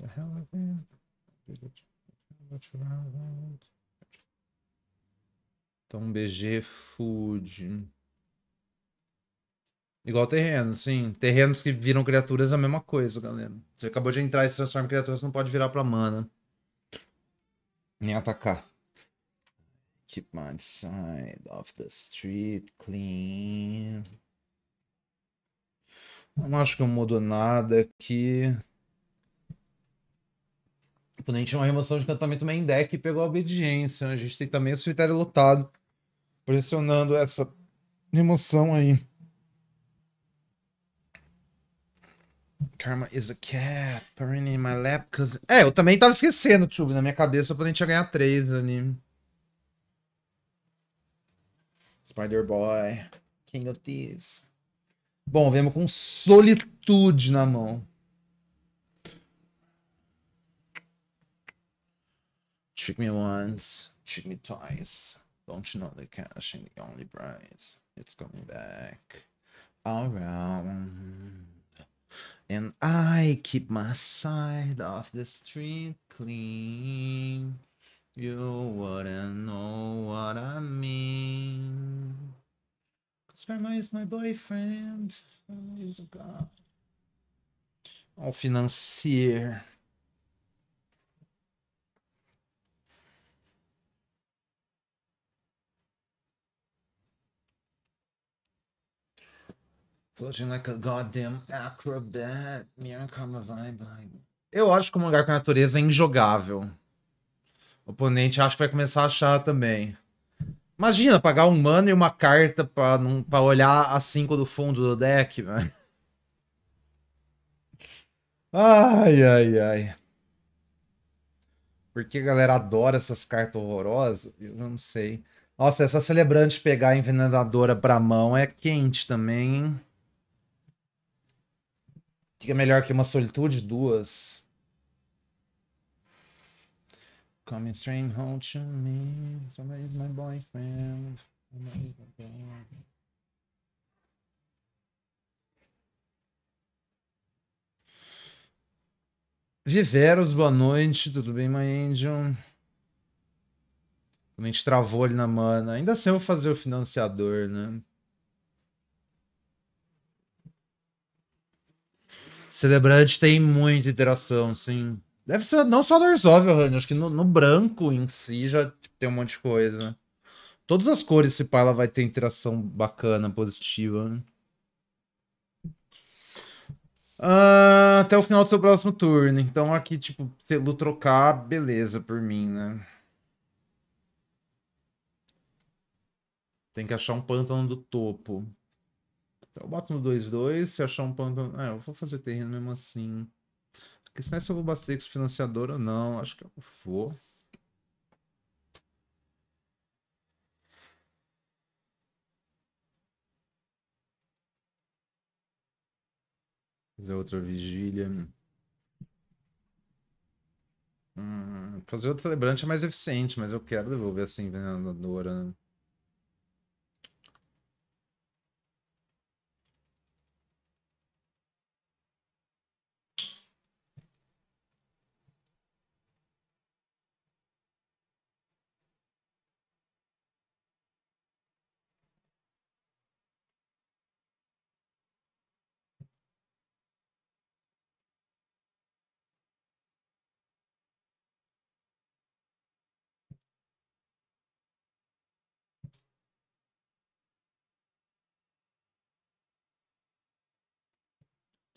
the hell então, BG Food. Igual terreno, sim. Terrenos que viram criaturas é a mesma coisa, galera. Você acabou de entrar e se transforma em criatura, você não pode virar pra mana. Nem atacar. Keep my side of the street clean. Não acho que eu mudo nada aqui. O tipo, oponente tinha uma remoção de encantamento main deck e pegou a obediência. A gente tem também o cemitério lotado pressionando essa emoção aí. Karma is a cat, parin in my lap, cause... É, eu também tava esquecendo, Tube, na minha cabeça, quando a gente ia ganhar três ali. Spider-Boy, King of Thieves. Bom, vemos com solitude na mão. Trick me once, trick me twice. Don't you know the cash ain't the only price? It's coming back around. And I keep my side of the street clean. You wouldn't know what I mean. Cause Grandma is my boyfriend. He's a god. Oh, financier. Floating like a goddamn acrobat. vibe. Eu acho que o mangá com a natureza é injogável. O oponente acho que vai começar a achar também. Imagina pagar um mana e uma carta pra, não, pra olhar a 5 do fundo do deck, Ai, ai, ai. Por que a galera adora essas cartas horrorosas? Eu não sei. Nossa, essa celebrante pegar a envenenadora pra mão é quente também, hein? que é melhor que uma solitude? Duas. Coming stream home to me. Somebody's my my boyfriend. Viveros, boa noite, tudo bem, My Angel? A gente travou ali na mana. Ainda assim eu vou fazer o financiador, né? Celebrante tem muita interação, sim. Deve ser não só no Airsoft, Rani, acho que no, no, branco em si já tipo, tem um monte de coisa, né? Todas as cores, se pá, ela vai ter interação bacana, positiva, né? Uh, até o final do seu próximo turno. Então aqui, tipo, ele trocar, beleza por mim, né? Tem que achar um pântano do topo. Então, eu boto no 2-2, se achar um pantano. Ah, eu vou fazer terreno mesmo assim. Porque senão se eu vou bater com financiador ou não, acho que eu vou. Fazer outra vigília. Hum, fazer outro celebrante é, é mais eficiente, mas eu quero devolver essa envenenadora, né?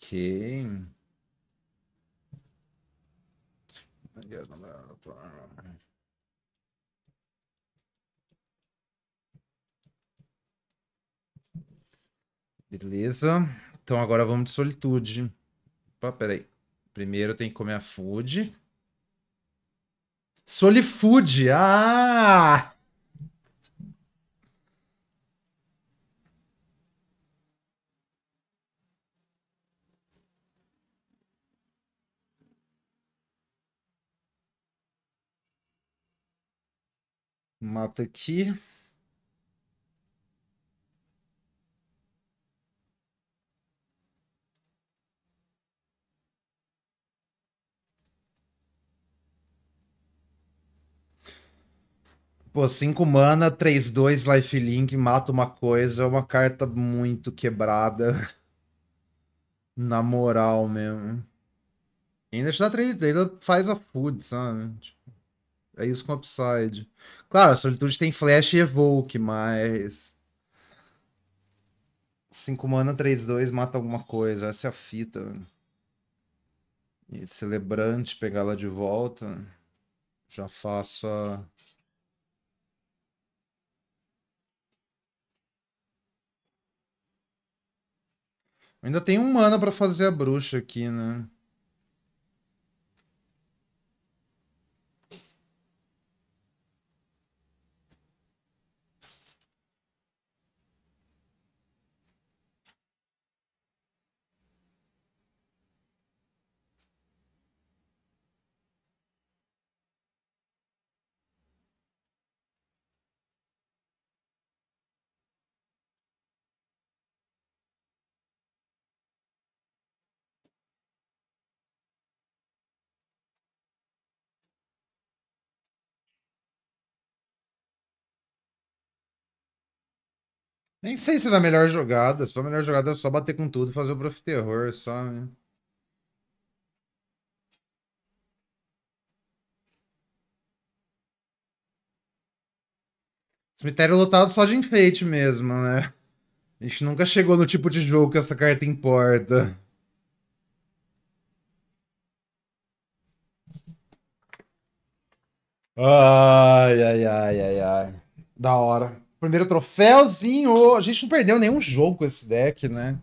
Ok. Beleza. Então agora vamos de solitude. Opa, peraí. Primeiro tem que comer a food. Solifood! Ah! mapa aqui. Pô, 5 mana, 3, 2, lifelink, mata uma coisa. É uma carta muito quebrada. Na moral mesmo. E ainda te dá 3, ainda faz a food, sabe? Tipo... É isso com upside. Claro, a Solitude tem Flash e Evoke, mas... 5 mana, 3, 2, mata alguma coisa. Essa é a fita. E Celebrante, pegar ela de volta. Já faço a... Ainda tem um mana para fazer a bruxa aqui, né? Nem sei se é a melhor jogada. Se for a melhor jogada, é só bater com tudo, fazer o Prof Terror, só. Né? Cemitério lotado só de enfeite mesmo, né? A gente nunca chegou no tipo de jogo que essa carta importa. Ai, ai, ai, ai, ai. Da hora. Primeiro troféuzinho. A gente não perdeu nenhum jogo com esse deck, né?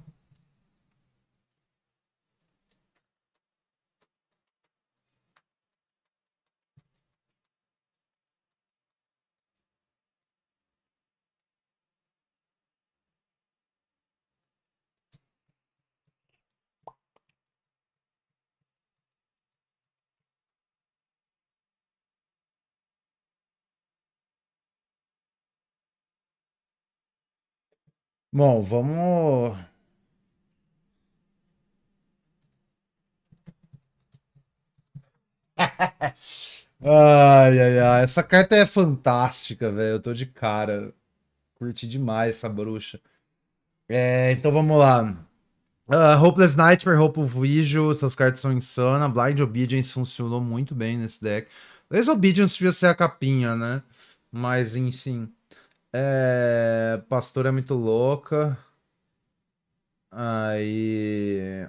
Bom, vamos. ai, ai, ai. Essa carta é fantástica, velho. Eu tô de cara. Curti demais essa bruxa. É, então vamos lá. Uh, Hopeless Nightmare, Hopeful Vigil, essas cartas são insana. Blind Obedience funcionou muito bem nesse deck. Talvez Obedience devia ser a capinha, né? Mas enfim. É, pastora é muito louca. Aí.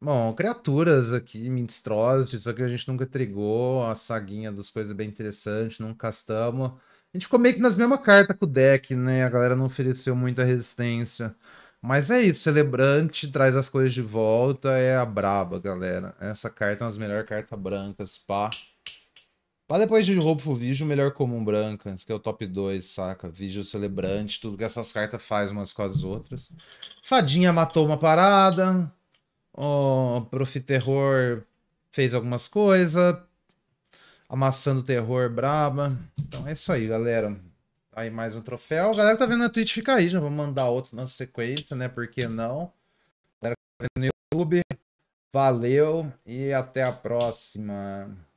Bom, criaturas aqui, monstruosas, só que a gente nunca trigou. A saguinha dos coisas é bem interessante, não castamos. A gente ficou meio que nas mesmas cartas com o deck, né? A galera não ofereceu muita resistência. Mas é isso, celebrante traz as coisas de volta, é a braba, galera. Essa carta é uma das melhores cartas brancas, pá. Lá depois de roubo Vigio, melhor comum branca, que é o top 2, saca? Vigio Celebrante, tudo que essas cartas faz umas com as outras. Fadinha matou uma parada. O oh, Prof. Terror fez algumas coisas. Amassando terror braba. Então é isso aí, galera. Tá aí mais um troféu. A galera tá vendo na Twitch, fica aí. Já vou mandar outro na sequência, né? Por que não? A galera tá vendo no YouTube. Valeu e até a próxima.